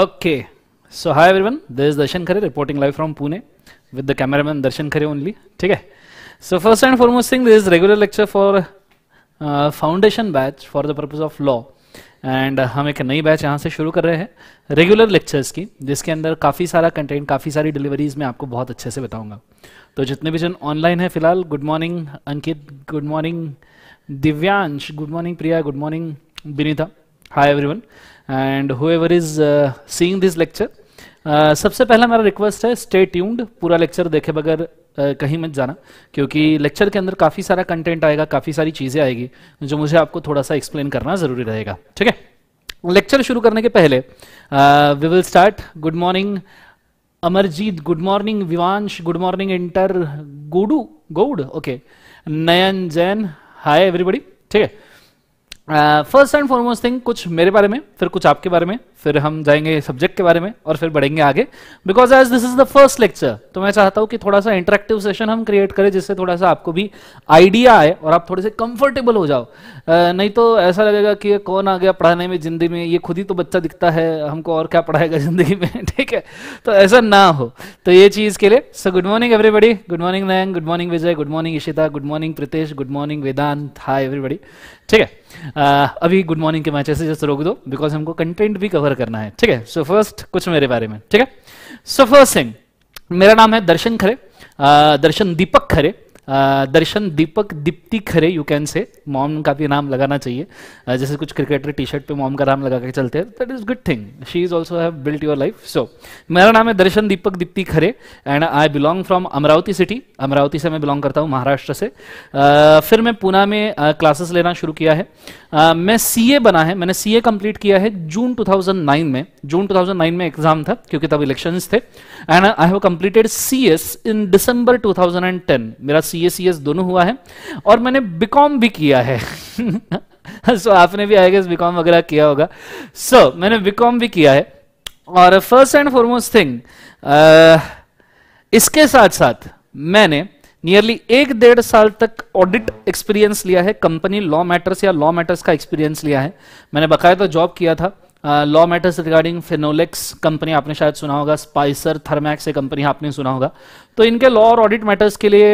Okay so hi everyone this is Darshan Khare reporting live from Pune with the cameraman Darshan Khare only ठीक है so first and foremost thing this is regular lecture for foundation batch for the purpose of law and हम एक नई batch यहाँ से शुरू कर रहे हैं रेगुलर लेक्चर्स की जिसके अंदर काफ़ी सारा कंटेंट काफ़ी सारी डिलीवरीज मैं आपको बहुत अच्छे से बताऊंगा तो जितने भी जन ऑनलाइन है फिलहाल good morning Ankit good morning Divyansh good morning Priya good morning Vinita hi every and ever is seeing this lecture सबसे पहला मेरा रिक्वेस्ट है स्टे ट्यून्ड पूरा लेक्चर देखे बगैर Uh, कहीं मत जाना क्योंकि लेक्चर के अंदर काफ़ी सारा कंटेंट आएगा काफ़ी सारी चीज़ें आएगी जो मुझे आपको थोड़ा सा एक्सप्लेन करना ज़रूरी रहेगा ठीक है लेक्चर शुरू करने के पहले we will start good morning Amarjeet good morning Vivansh good morning इंटर गोडू गौड okay Nayan Jain hi everybody ठीक है फर्स्ट एंड फॉरमोस्ट थिंग कुछ मेरे बारे में फिर कुछ आपके बारे में फिर हम जाएंगे सब्जेक्ट के बारे में और फिर बढ़ेंगे आगे because as this is the first lecture तो मैं चाहता हूं कि थोड़ा सा इंटरेक्टिव सेशन हम क्रिएट करें जिससे थोड़ा सा आपको भी आइडिया आए और आप थोड़े से कंफर्टेबल हो जाओ नहीं तो ऐसा लगेगा कि कौन आ गया पढ़ाने में जिंदगी में ये खुद ही तो बच्चा दिखता है हमको और क्या पढ़ाएगा जिंदगी में ठीक है तो ऐसा ना हो तो ये चीज़ के लिए so good morning everybody good morning Nayan good morning Vijay good morning Ishita good morning Pritesh good morning Vedant hi everybody ठीक है अभी गुड मॉर्निंग के मैच जस्ट रोक दो बिकॉज हमको कंटेंट भी कवर कवर करना है ठीक है सो फर्स्ट कुछ मेरे बारे में ठीक है सो फर्स्ट थिंग मेरा नाम है दर्शन खरे आ, Darshan Deepak Khare Darshan Deepak Deepti Khare you can say mom का भी नाम लगाना चाहिए जैसे कुछ क्रिकेटर टी शर्ट पे मॉम का नाम लगा के चलते हैं that is good thing she is also have built your life so मेरा नाम है Darshan Deepak Deepti Khare and I belong from Amravati city Amravati से मैं बिलोंग करता हूँ महाराष्ट्र से uh, फिर मैं पूना में क्लासेस uh, लेना शुरू किया है uh, मैं सी बना है मैंने सी कंप्लीट किया है जून टू में जून टू में एग्जाम था क्योंकि तब इलेक्शन थे and I have completed C in December two मेरा सी सी सी एस दोनों हुआ है और मैंने बीकॉम भी किया है सो so, आपने भी आएगा बीकॉम वगैरह किया होगा सो so, मैंने बीकॉम भी किया है और फर्स्ट एंड फॉरमोस्ट थिंग इसके साथ साथ मैंने नियरली एक डेढ़ साल तक ऑडिट एक्सपीरियंस लिया है कंपनी लॉ मैटर्स या लॉ मैटर्स का एक्सपीरियंस लिया है मैंने बकायदा जॉब किया था law matters regarding Finolex company आपने शायद सुना होगा स्पाइसर थर्मैक्स एक कंपनी आपने सुना होगा तो इनके लॉ और ऑडिट मैटर्स के लिए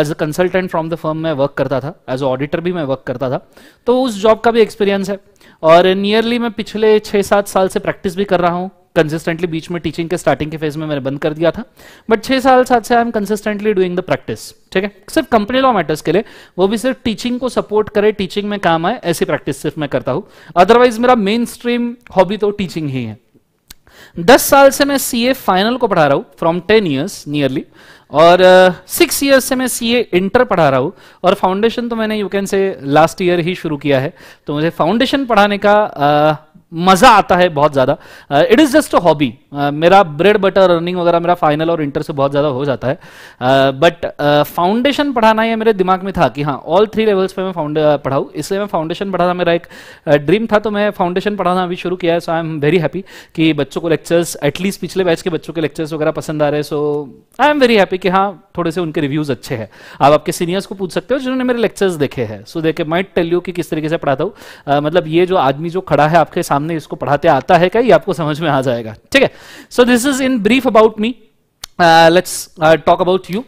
as a consultant from the firm मैं वर्क करता था एज अ ऑडिटर भी मैं वर्क करता था तो उस जॉब का भी एक्सपीरियंस है और नियरली मैं पिछले छः सात साल से प्रैक्टिस भी कर रहा हूँ कंसिस्टेंटली बीच में टीचिंग के स्टार्टिंग के फेज में मैंने बंद कर दिया था बट छह साल साथ से I am consistently doing the practice ठीक है सिर्फ कंपनी लॉ मैटर्स के लिए वो भी सिर्फ टीचिंग को सपोर्ट करे टीचिंग में काम आए ऐसी प्रैक्टिस सिर्फ मैं करता हूं अदरवाइज मेरा मेन स्ट्रीम हॉबी तो टीचिंग ही है दस साल से मैं सी फाइनल को पढ़ा रहा हूं फ्रॉम टेन ईयर्स नियरली और सिक्स uh, इयर्स से मैं सीए इंटर पढ़ा रहा हूं और फाउंडेशन तो मैंने you can say last year ही शुरू किया है तो मुझे फाउंडेशन पढ़ाने का uh, मज़ा आता है बहुत ज़्यादा it is just a hobby मेरा ब्रेड बटर रनिंग वगैरह मेरा फाइनल और इंटर से बहुत ज़्यादा हो जाता है बट फाउंडेशन पढ़ाना ये मेरे दिमाग में था कि हाँ ऑल थ्री लेवल्स पे मैं फाउंड पढ़ाऊँ इसलिए मैं फाउंडेशन पढ़ाना मेरा एक ड्रीम uh, था तो मैं फाउंडेशन पढ़ाना अभी शुरू किया है so I am very happy कि बच्चों को लेक्चर्स एटलीस्ट पिछले बैच के बच्चों के लेक्चर्स वगैरह पसंद आ रहे हैं so I am very happy कि हाँ थोड़े से उनके रिव्यूज़ अच्छे हैं आप आपके सीनियर्स को पूछ सकते हो जिन्होंने मेरे लेक्चर्स देखे हैं सो देखे माइट टेल यू कि किस तरीके से पढ़ाता हूँ मतलब ये जो आदमी जो खड़ा है आपके सामने इसको पढ़ाते आता है क्या ये आपको समझ में आ जाएगा ठीक है So this is in brief about me. Uh, let's uh, talk about you.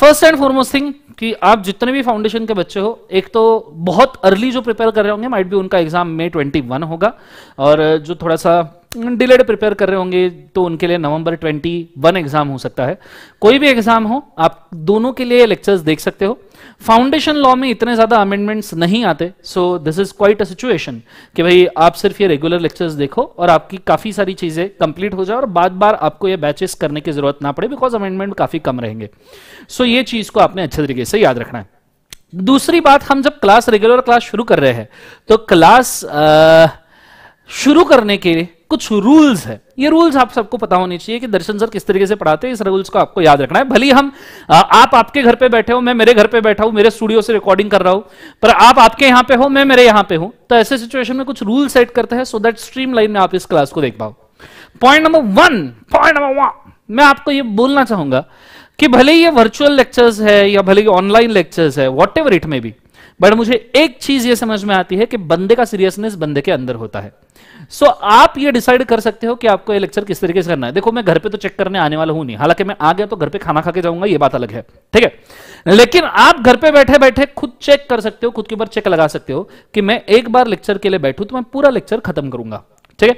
First and foremost thing कि आप जितने भी फाउंडेशन के बच्चे हो एक तो बहुत अर्ली जो प्रिपेयर कर रहे होंगे माइट भी उनका एग्जाम मे 21 होगा और जो थोड़ा सा डिलेड प्रिपेयर कर रहे होंगे तो उनके लिए नवंबर 21 एग्जाम हो सकता है कोई भी एग्जाम हो आप दोनों के लिए लेक्चर्स देख सकते हो फाउंडेशन लॉ में इतने ज्यादा अमेंडमेंट्स नहीं आते so this is quite a situation कि भाई आप सिर्फ ये रेगुलर लेक्चर्स देखो और आपकी काफी सारी चीजें कंप्लीट हो जाए और बार बार आपको ये बैचेस करने की जरूरत ना पड़े बिकॉज अमेंडमेंट काफी कम रहेंगे सो so, ये चीज को आपने अच्छे तरीके से याद रखना है दूसरी बात हम जब क्लास रेगुलर क्लास शुरू कर रहे हैं तो क्लास आ, शुरू करने के कुछ रूल्स है ये रूल्स आप सबको पता होने चाहिए कि दर्शन सर किस तरीके से पढ़ाते हैं इस रूल्स को आपको याद रखना है भले हम आप आपके घर पे बैठे हो मैं मेरे घर पे बैठा हूं मेरे स्टूडियो से रिकॉर्डिंग कर रहा हूं पर आप आपके यहां पे हो मैं मेरे यहां पे हूं तो ऐसे सिचुएशन में कुछ रूल सेट करते हैं सो दैट स्ट्रीम लाइन में आप इस क्लास को देख पाओ point number one point number one मैं आपको ये बोलना चाहूंगा कि भले ये वर्चुअल लेक्चर्स है या भले ऑनलाइन लेक्चर्स है whatever it may be but मुझे एक चीज ये समझ में आती है कि बंदे का सीरियसनेस बंदे के अंदर होता है सो so, आप ये डिसाइड कर सकते हो कि आपको ये लेक्चर किस तरीके से करना है देखो मैं घर पे तो चेक करने आने वाला हूं नहीं हालांकि मैं आ गया तो घर पे खाना खा के जाऊंगा ये बात अलग है ठीक है लेकिन आप घर पे बैठे बैठे खुद चेक कर सकते हो खुद के ऊपर चेक लगा सकते हो कि मैं एक बार लेक्चर के लिए बैठू तो मैं पूरा लेक्चर खत्म करूंगा ठीक है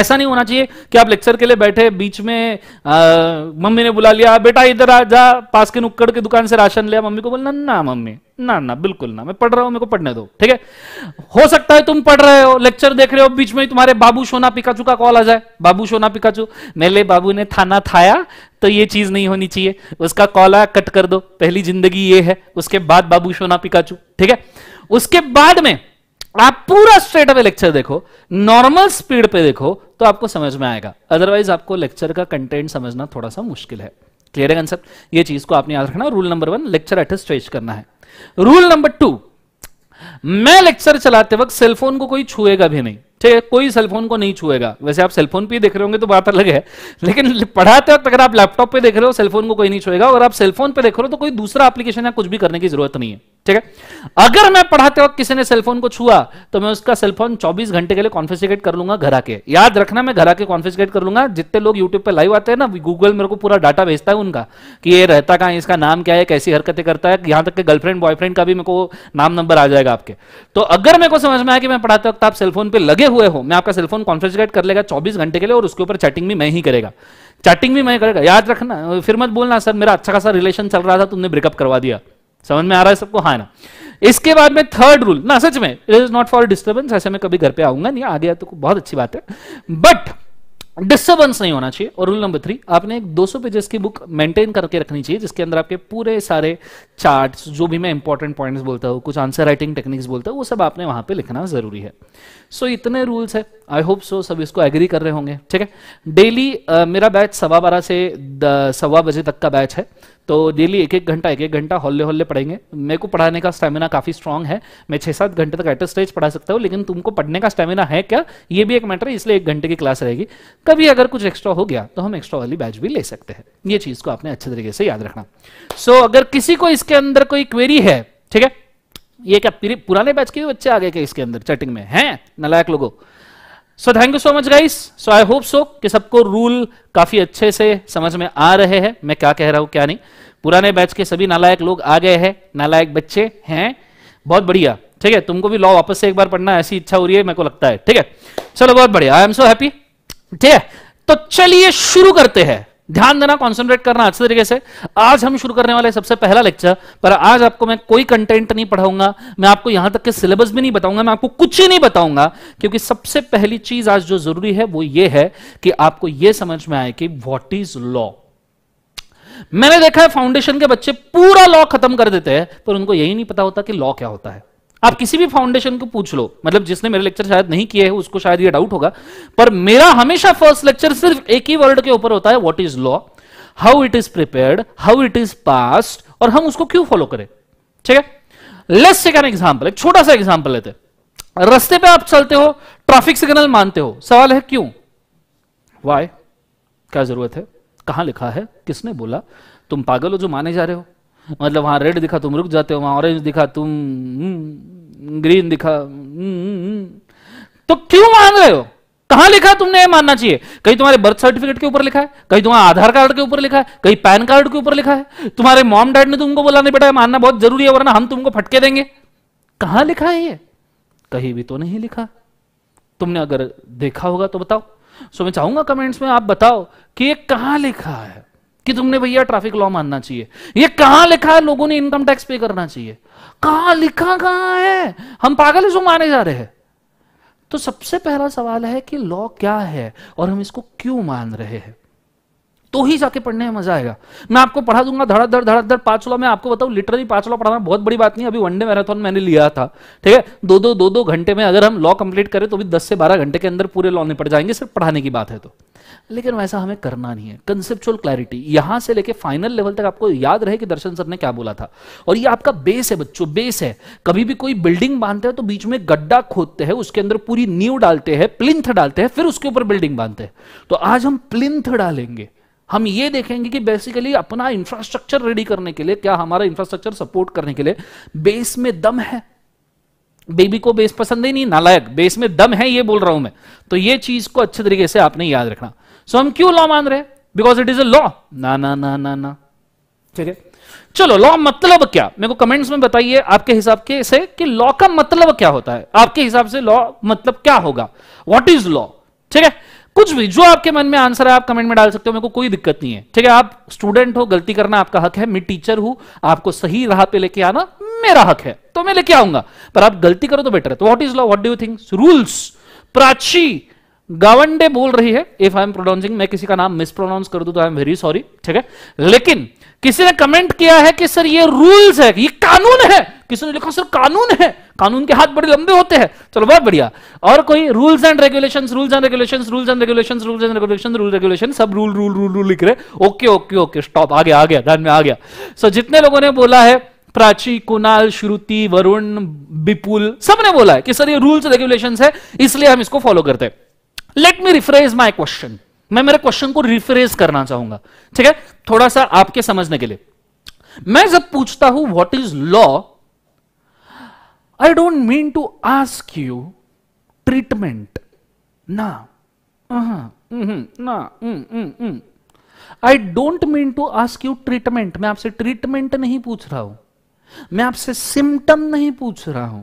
ऐसा नहीं होना चाहिए कि आप लेक्चर के लिए बैठे बीच में मम्मी ने बुला लिया बेटा इधर आ जा पास के नुक्कड़ की दुकान से राशन लिया मम्मी को बोलना ना मम्मी ना ना बिल्कुल ना मैं पढ़ रहा हूं मेरे को पढ़ने दो ठीक है हो सकता है तुम पढ़ रहे हो लेक्चर देख रहे हो बीच में ही तुम्हारे बाबू सोना पिकाचू का कॉल आ जाए बाबू सोना पिकाचू मेले बाबू ने थाना थाया तो ये चीज नहीं होनी चाहिए उसका कॉल आया कट कर दो पहली जिंदगी ये है उसके बाद बाबू सोना पिकाचू ठीक है उसके बाद में आप पूरा स्ट्रेट अवे लेक्चर देखो नॉर्मल स्पीड पे देखो तो आपको समझ में आएगा अदरवाइज आपको लेक्चर का कंटेंट समझना थोड़ा सा मुश्किल है क्लियर है कंसेप्ट ये चीज को आपने याद रखना rule number one lecture at stretch करना है रूल नंबर टू मैं लेक्चर चलाते वक्त सेलफोन को कोई छुएगा भी नहीं ठीक है कोई सेलफोन को नहीं छुएगा वैसे आप सेलफोन पे देख रहे होंगे तो बात अलग है लेकिन पढ़ाते वक्त अगर आप लैपटॉप पे देख रहे हो सेलफोन को कोई नहीं छुएगा अगर आप सेलफोन पे देख रहे हो तो कोई दूसरा एप्लीकेशन या कुछ भी करने की जरूरत नहीं है ठीक है अगर मैं पढ़ाते वक्त किसी ने सेलफोन को छुआ तो मैं उसका सेलफोन 24 घंटे के लिए कॉन्फिसिकेट कर लूंगा घर आके याद रखना मैं घर आके कॉन्फिसिकेट कर लूंगा जितने लोग यूट्यूब पे लाइव आते हैं ना गूगल मेरे को पूरा डाटा भेजता है उनका कि ये रहता कहा इसका नाम क्या है कैसी हरकतें करता है यहां तक के गर्लफ्रेंड बॉयफ्रेंड का भी मेरे को नाम नंबर आ जाएगा आपके तो अगर मेरे को समझ में आया कि मैं पढ़ाते वक्त आप सेलफोन पर लगे हुए हो मैं आपका सेलफोन कॉन्फिसिकेट कर लेगा चौबीस घंटे के लिए और उसके ऊपर चैटिंग भी मैं ही करेगा चैटिंग भी मैं करेगा याद रखना फिर मत बोलना सर मेरा अच्छा खासा रिलेशन चल रहा था तुमने ब्रेकअप करवा दिया समझ में आ रहा है सबको हाँ ना इसके बाद में थर्ड रूल ना सच में it is not for disturbance ऐसे मैं कभी घर पे आऊंगा नहीं आ गया तो बहुत अच्छी बात है बट डिस्टर्बेंस नहीं होना चाहिए और रूल नंबर थ्री आपने एक 200 पेजेस की बुक मेंटेन करके रखनी चाहिए जिसके अंदर आपके पूरे सारे चार्ट्स जो भी मैं इंपॉर्टेंट पॉइंट्स बोलता हूँ कुछ आंसर राइटिंग टेक्निक्स बोलता हूँ वो सब आपने वहां पे लिखना जरूरी है सो so, इतने रूल्स है आई होप सो सब इसको एग्री कर रहे होंगे ठीक है डेली uh, मेरा बैच सवा बारह से सवा बजे तक का बैच है तो डेली एक एक घंटा एक एक घंटा हल्ले हल्ले पढ़ेंगे मेरे को पढ़ाने का स्टेमिना काफ़ी स्ट्रांग है मैं छह सात घंटे तक एट स्टेज पढ़ा सकता हूँ लेकिन तुमको पढ़ने का स्टेमिना है क्या ये भी एक मैटर है इसलिए एक घंटे की क्लास रहेगी कभी अगर कुछ एक्स्ट्रा हो गया तो हम एक्स्ट्रा वाली बैच भी ले सकते हैं ये चीज़ को आपने अच्छे तरीके से याद रखना सो अगर किसी को इसके अंदर कोई क्वेरी है ठीक है ये क्या पुराने बैच के बच्चे आ गए क्या इसके अंदर चैटिंग में हैं नलायक लोगों so thank you so much guys so I hope so कि सबको रूल काफी अच्छे से समझ में आ रहे हैं मैं क्या कह रहा हूं क्या नहीं पुराने बैच के सभी नालायक लोग आ गए हैं नालायक बच्चे हैं बहुत बढ़िया ठीक है तुमको भी लॉ वापस से एक बार पढ़ना ऐसी इच्छा हो रही है मेरे को लगता है ठीक है चलो बहुत बढ़िया आई एम सो हैप्पी ठीक है तो चलिए शुरू करते हैं ध्यान देना कॉन्सेंट्रेट करना अच्छे तरीके से आज हम शुरू करने वाले सबसे पहला लेक्चर पर आज आपको मैं कोई कंटेंट नहीं पढ़ाऊंगा मैं आपको यहां तक के सिलेबस भी नहीं बताऊंगा मैं आपको कुछ ही नहीं बताऊंगा क्योंकि सबसे पहली चीज आज जो जरूरी है वो ये है कि आपको ये समझ में आए कि वॉट इज लॉ मैंने देखा है फाउंडेशन के बच्चे पूरा लॉ खत्म कर देते हैं पर उनको यही नहीं पता होता कि लॉ क्या होता है आप किसी भी फाउंडेशन को पूछ लो मतलब जिसने मेरे लेक्चर शायद नहीं किए हैं उसको शायद ये डाउट होगा पर मेरा हमेशा फर्स्ट लेक्चर सिर्फ एक ही वर्ड के ऊपर होता है what is law how it is prepared how it is passed और हम उसको क्यों फॉलो करें ठीक है लेस से कैन एग्जाम्पल एक छोटा सा एग्जाम्पल लेते रस्ते पर आप चलते हो ट्रैफिक सिग्नल मानते हो सवाल है क्यों वाई क्या जरूरत है कहां लिखा है किसने बोला तुम पागल हो जो माने जा रहे हो मतलब वहां रेड दिखा तुम रुक जाते हो वहां ऑरेंज दिखा तुम ग्रीन हम्म, दिखा हम्म, हम्म, तो क्यों मान रहे हो कहा लिखा तुमने ये मानना चाहिए कहीं तुम्हारे बर्थ सर्टिफिकेट के ऊपर लिखा है कहीं तुम्हारे आधार कार्ड के ऊपर लिखा है कहीं पैन कार्ड के ऊपर लिखा है तुम्हारे मॉम डैड ने तुमको बोला नहीं बेटा मानना बहुत जरूरी है वरना हम तुमको फटके देंगे कहा लिखा है ये कहीं भी तो नहीं लिखा तुमने अगर देखा होगा तो बताओ सो मैं चाहूंगा कमेंट्स में आप बताओ कि ये कहां लिखा है कि तुमने भैया ट्रैफिक लॉ मानना चाहिए ये कहां लिखा है लोगों ने इनकम टैक्स पे करना चाहिए कहा लिखा कहां है हम पागल इसको माने जा रहे हैं तो सबसे पहला सवाल है कि लॉ क्या है और हम इसको क्यों मान रहे हैं तो ही जाके पढ़ने में मजा आएगा मैं आपको पढ़ा दूंगा धड़ाधड़ धड़ाधड़ पांच लॉ मैं आपको बताऊं लिटरली पांच लॉ पढ़ाना बहुत बड़ी बात नहीं अभी वनडे मैराथन मैंने लिया था ठीक है दो दो दो दो घंटे में अगर हम लॉ कंप्लीट करें तो भी दस से बारह घंटे के अंदर पूरे लॉ निपट जाएंगे सिर्फ पढ़ाने की बात है तो लेकिन वैसा हमें करना नहीं है कंसेप्चुअल क्लैरिटी यहां से लेके फाइनल लेवल तक आपको याद रहे कि दर्शन सर ने क्या बोला था और ये आपका बेस है बच्चों बेस है कभी भी कोई बिल्डिंग बांधते हैं तो बीच में गड्ढा खोदते हैं उसके अंदर पूरी नींव डालते हैं प्लिंथ डालते हैं फिर उसके ऊपर बिल्डिंग बांधते हैं तो आज हम प्लिंथ डालेंगे हम ये देखेंगे कि बेसिकली अपना इंफ्रास्ट्रक्चर रेडी करने के लिए क्या हमारा इंफ्रास्ट्रक्चर सपोर्ट करने के लिए बेस में दम है बेबी को बेस पसंद ही नहीं नालायक बेस में दम है ये बोल रहा हूं मैं तो ये चीज को अच्छे तरीके से आपने याद रखना सो हम क्यों लॉ मान रहे हैं because it is a law ना ना ना ना ना ठीक है चलो लॉ मतलब क्या मेरे को कमेंट्स में बताइए आपके हिसाब के से कि लॉ का मतलब क्या होता है आपके हिसाब से लॉ मतलब क्या होगा व्हाट इज लॉ ठीक है कुछ भी जो आपके मन में आंसर है आप कमेंट में डाल सकते हो मेरे को कोई दिक्कत नहीं है ठीक है आप स्टूडेंट हो गलती करना आपका हक है मैं टीचर हूं आपको सही राह पे लेके आना मेरा हक है तो मैं लेके आऊंगा पर आप गलती करो तो बेटर है तो what is law what do you think rules Prachi Gawande बोल रही है इफ आई एम प्रोनाउंसिंग मैं किसी का नाम मिस प्रोनाउंस कर दू तो आई एम वेरी सॉरी ठीक है लेकिन किसी ने कमेंट किया है कि सर ये रूल्स है ये कानून है किसी ने लिखा सर कानून है कानून के हाथ बड़े लंबे होते हैं चलो बहुत बढ़िया और कोई rules and regulation rules and regulation rules and regulation rules and regulation rule regulation सब रूल रूल रूल रूल लिख रहे ओके ओके ओके स्टॉप आ गया आ गया ध्यान में आ गया सो जितने लोगों ने बोला है प्राची कुणाल श्रुति वरुण विपुल सबने बोला है कि सर ये रूल्स रेगुलेशन है इसलिए हम इसको फॉलो करते हैं let me rephrase my question मैं मेरे क्वेश्चन को रिफ्रेज करना चाहूंगा ठीक है थोड़ा सा आपके समझने के लिए मैं जब पूछता हूं what is law I don't mean to ask you treatment ना uh-huh. mm-hmm. ना I don't mean to ask you treatment मैं आपसे ट्रीटमेंट नहीं पूछ रहा हूं मैं आपसे सिम्टम नहीं पूछ रहा हूं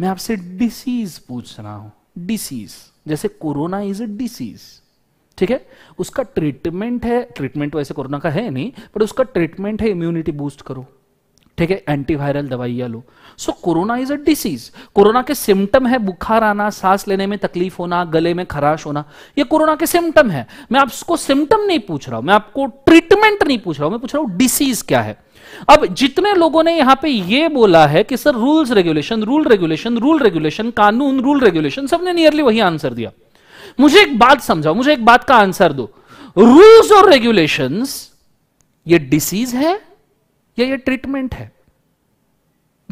मैं आपसे डिसीज पूछ रहा हूं डिसीज जैसे कोरोना इज ए डिसीज ठीक है उसका ट्रीटमेंट है ट्रीटमेंट वैसे तो कोरोना का है नहीं पर उसका ट्रीटमेंट है इम्यूनिटी बूस्ट करो ठीक है एंटीवायरल दवाइयां लो so corona is a disease corona के सिम्टम है बुखार आना सांस लेने में तकलीफ होना गले में खराश होना ये कोरोना के सिम्टम है मैं आपको सिम्टम नहीं पूछ रहा हूं मैं आपको ट्रीटमेंट नहीं पूछ रहा हूं मैं पूछ रहा हूं डिसीज क्या है अब जितने लोगों ने यहां पे ये बोला है कि sir rules regulation rule regulation rule regulation कानून रूल रेगुलेशन सबने नियरली वही आंसर दिया मुझे एक बात समझाओ मुझे एक बात का आंसर दो रूल्स और रेगुलेशन ये डिसीज है या ये ट्रीटमेंट है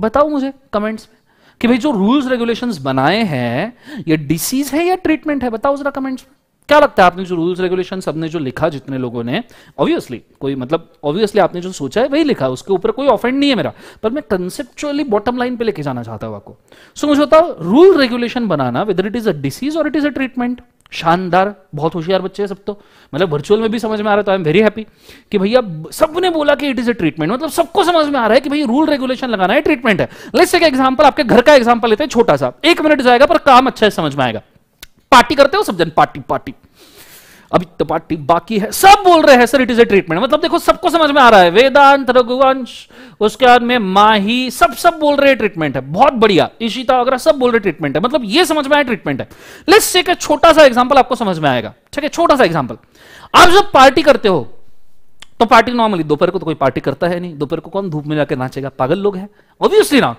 बताओ मुझे कमेंट्स में कि भाई जो रूल्स रेगुलेशंस बनाए हैं ये डिसीज है या ट्रीटमेंट है बताओ जरा कमेंट्स में क्या लगता है आपने जो रूल्स रेगुलेशन सबने जो लिखा जितने लोगों ने ऑब्वियसली कोई मतलब ऑब्वियसली आपने जो सोचा है वही लिखा उसके ऊपर कोई ऑफेंड नहीं है मेरा पर मैं कंसेप्चुअली बॉटम लाइन पे लेके जाना चाहता हूं आपको सो मुझे बताओ रूल रेगुलेशन बनाना whether it is a disease और इट इज अ ट्रीटमेंट शानदार बहुत होशियार बच्चे हैं सब तो मतलब वर्चुअल में भी समझ में आ रहा है तो आई एम वेरी हैप्पी कि भैया सबने बोला कि इट इज अ ट्रीटमेंट मतलब सबको समझ में आ रहा है कि भाई रूल रेगुलेशन लगाना है ट्रीटमेंट है लेट्स एक एग्जांपल आपके घर का एग्जांपल लेते हैं छोटा सा एक मिनट जाएगा पर काम अच्छा समझ में आएगा पार्टी करते हो सब जन पार्टी पार्टी अभी तो पार्टी बाकी है सब बोल रहे हैं sir it is a treatment मतलब देखो सबको समझ में आ रहा है वेदांत रघुवंश उसके बाद में माही सब सब बोल रहे ट्रीटमेंट है बहुत बढ़िया ईशिता वगैरह सब बोल रहे ट्रीटमेंट है मतलब ये समझ में आया ट्रीटमेंट है लेट्स से एक छोटा सा एग्जाम्पल आपको समझ में आएगा ठीक है छोटा सा एग्जाम्पल आप जब पार्टी करते हो तो पार्टी नॉर्मली दोपहर को तो कोई पार्टी करता है नहीं दोपहर को कौन धूप में जाकर नाचेगा पागल लोग हैं ऑब्वियसली ना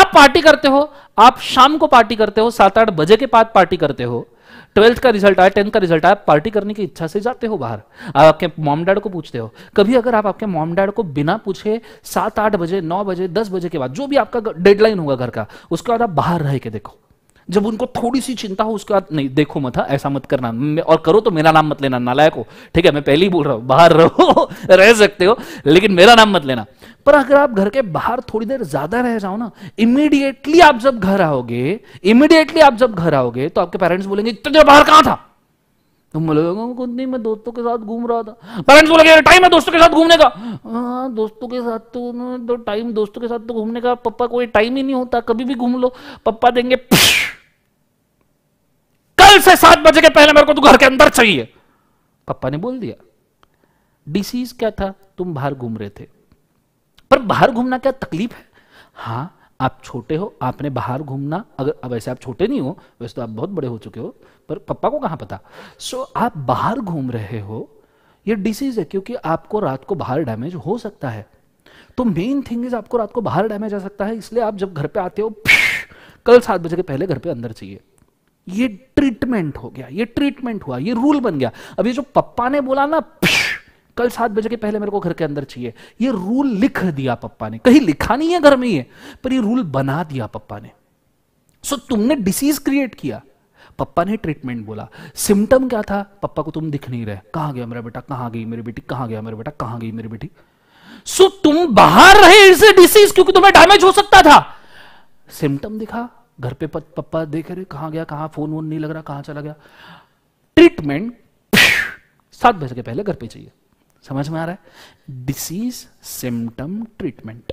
आप पार्टी करते हो आप शाम को पार्टी करते हो सात आठ बजे के बाद पार्टी करते हो ट्वेल्थ का रिजल्ट आया टेंथ का रिजल्ट आया पार्टी करने की इच्छा से जाते हो बाहर आप आपके मॉम डैड को पूछते हो कभी अगर आप आपके मॉम डैड को बिना पूछे सात आठ बजे नौ बजे दस बजे के बाद जो भी आपका डेडलाइन होगा घर का उसके बाद आप बाहर रह के देखो जब उनको थोड़ी सी चिंता हो उसके बाद नहीं देखो मत हाँ, ऐसा मत करना और करो तो मेरा नाम मत लेना नालायक हो ठीक है मैं पहले ही बोल रहा हूं बाहर रहो रह सकते हो लेकिन मेरा नाम मत लेना पर अगर आप घर के बाहर थोड़ी देर ज्यादा रह जाओ ना इमीडिएटली आप जब घर आओगे इमीडिएटली आप जब घर आओगे तो आपके पेरेंट्स बोलेंगे इतने देर बाहर कहां था तुम तो बोलोगे कुछ नहीं मैं दोस्तों के साथ घूम रहा था पेरेंट्स बोलेंगे टाइम है दोस्तों के साथ घूमने का हाँ दोस्तों के साथ तो तो टाइम दोस्तों के साथ तो घूमने का पप्पा कोई टाइम ही नहीं होता कभी भी घूम लो पप्पा देंगे कल से सात बजे के पहले मेरे को तो घर के अंदर चाहिए पप्पा ने बोल दिया डिसीज क्या था तुम बाहर घूम रहे थे पर बाहर घूमना क्या तकलीफ है हाँ आप छोटे हो आपने बाहर घूमना अगर अब ऐसे आप छोटे नहीं हो वैसे तो आप बहुत बड़े हो चुके हो पर पप्पा को कहाँ पता सो आप बाहर घूम रहे हो ये डिसीज है क्योंकि आपको रात को बाहर डैमेज हो सकता है तो मेन थिंग इज आपको रात को बाहर डैमेज आ सकता है इसलिए आप जब घर पे आते हो कल सात बजे के पहले घर पे अंदर चाहिए ये ट्रीटमेंट हो गया ये ट्रीटमेंट हुआ ये रूल बन गया अब ये जो पप्पा ने बोला ना कल सात बजे के पहले मेरे को घर के अंदर चाहिए ये रूल लिख दिया पप्पा ने कहीं लिखा नहीं है घर में ये पर ये रूल बना दिया पप्पा ने सो so, तुमने डिसीज क्रिएट किया पप्पा ने ट्रीटमेंट बोला सिम्टम क्या था पप्पा को तुम दिख नहीं रहे कहा गया मेरा बेटा कहां गई मेरी बेटी कहां गया मेरा बेटा कहां गई मेरी बेटी सो so, तुम बाहर रहे इस डिसीज क्योंकि तुम्हें डैमेज हो सकता था सिम्टम दिखा घर पे पप्पा देख रहे कहा गया कहा फोन वोन नहीं लग रहा कहां चला गया ट्रीटमेंट सात बजे के पहले घर पे चाहिए समझ में आ रहा है डिसीज सिम्टम ट्रीटमेंट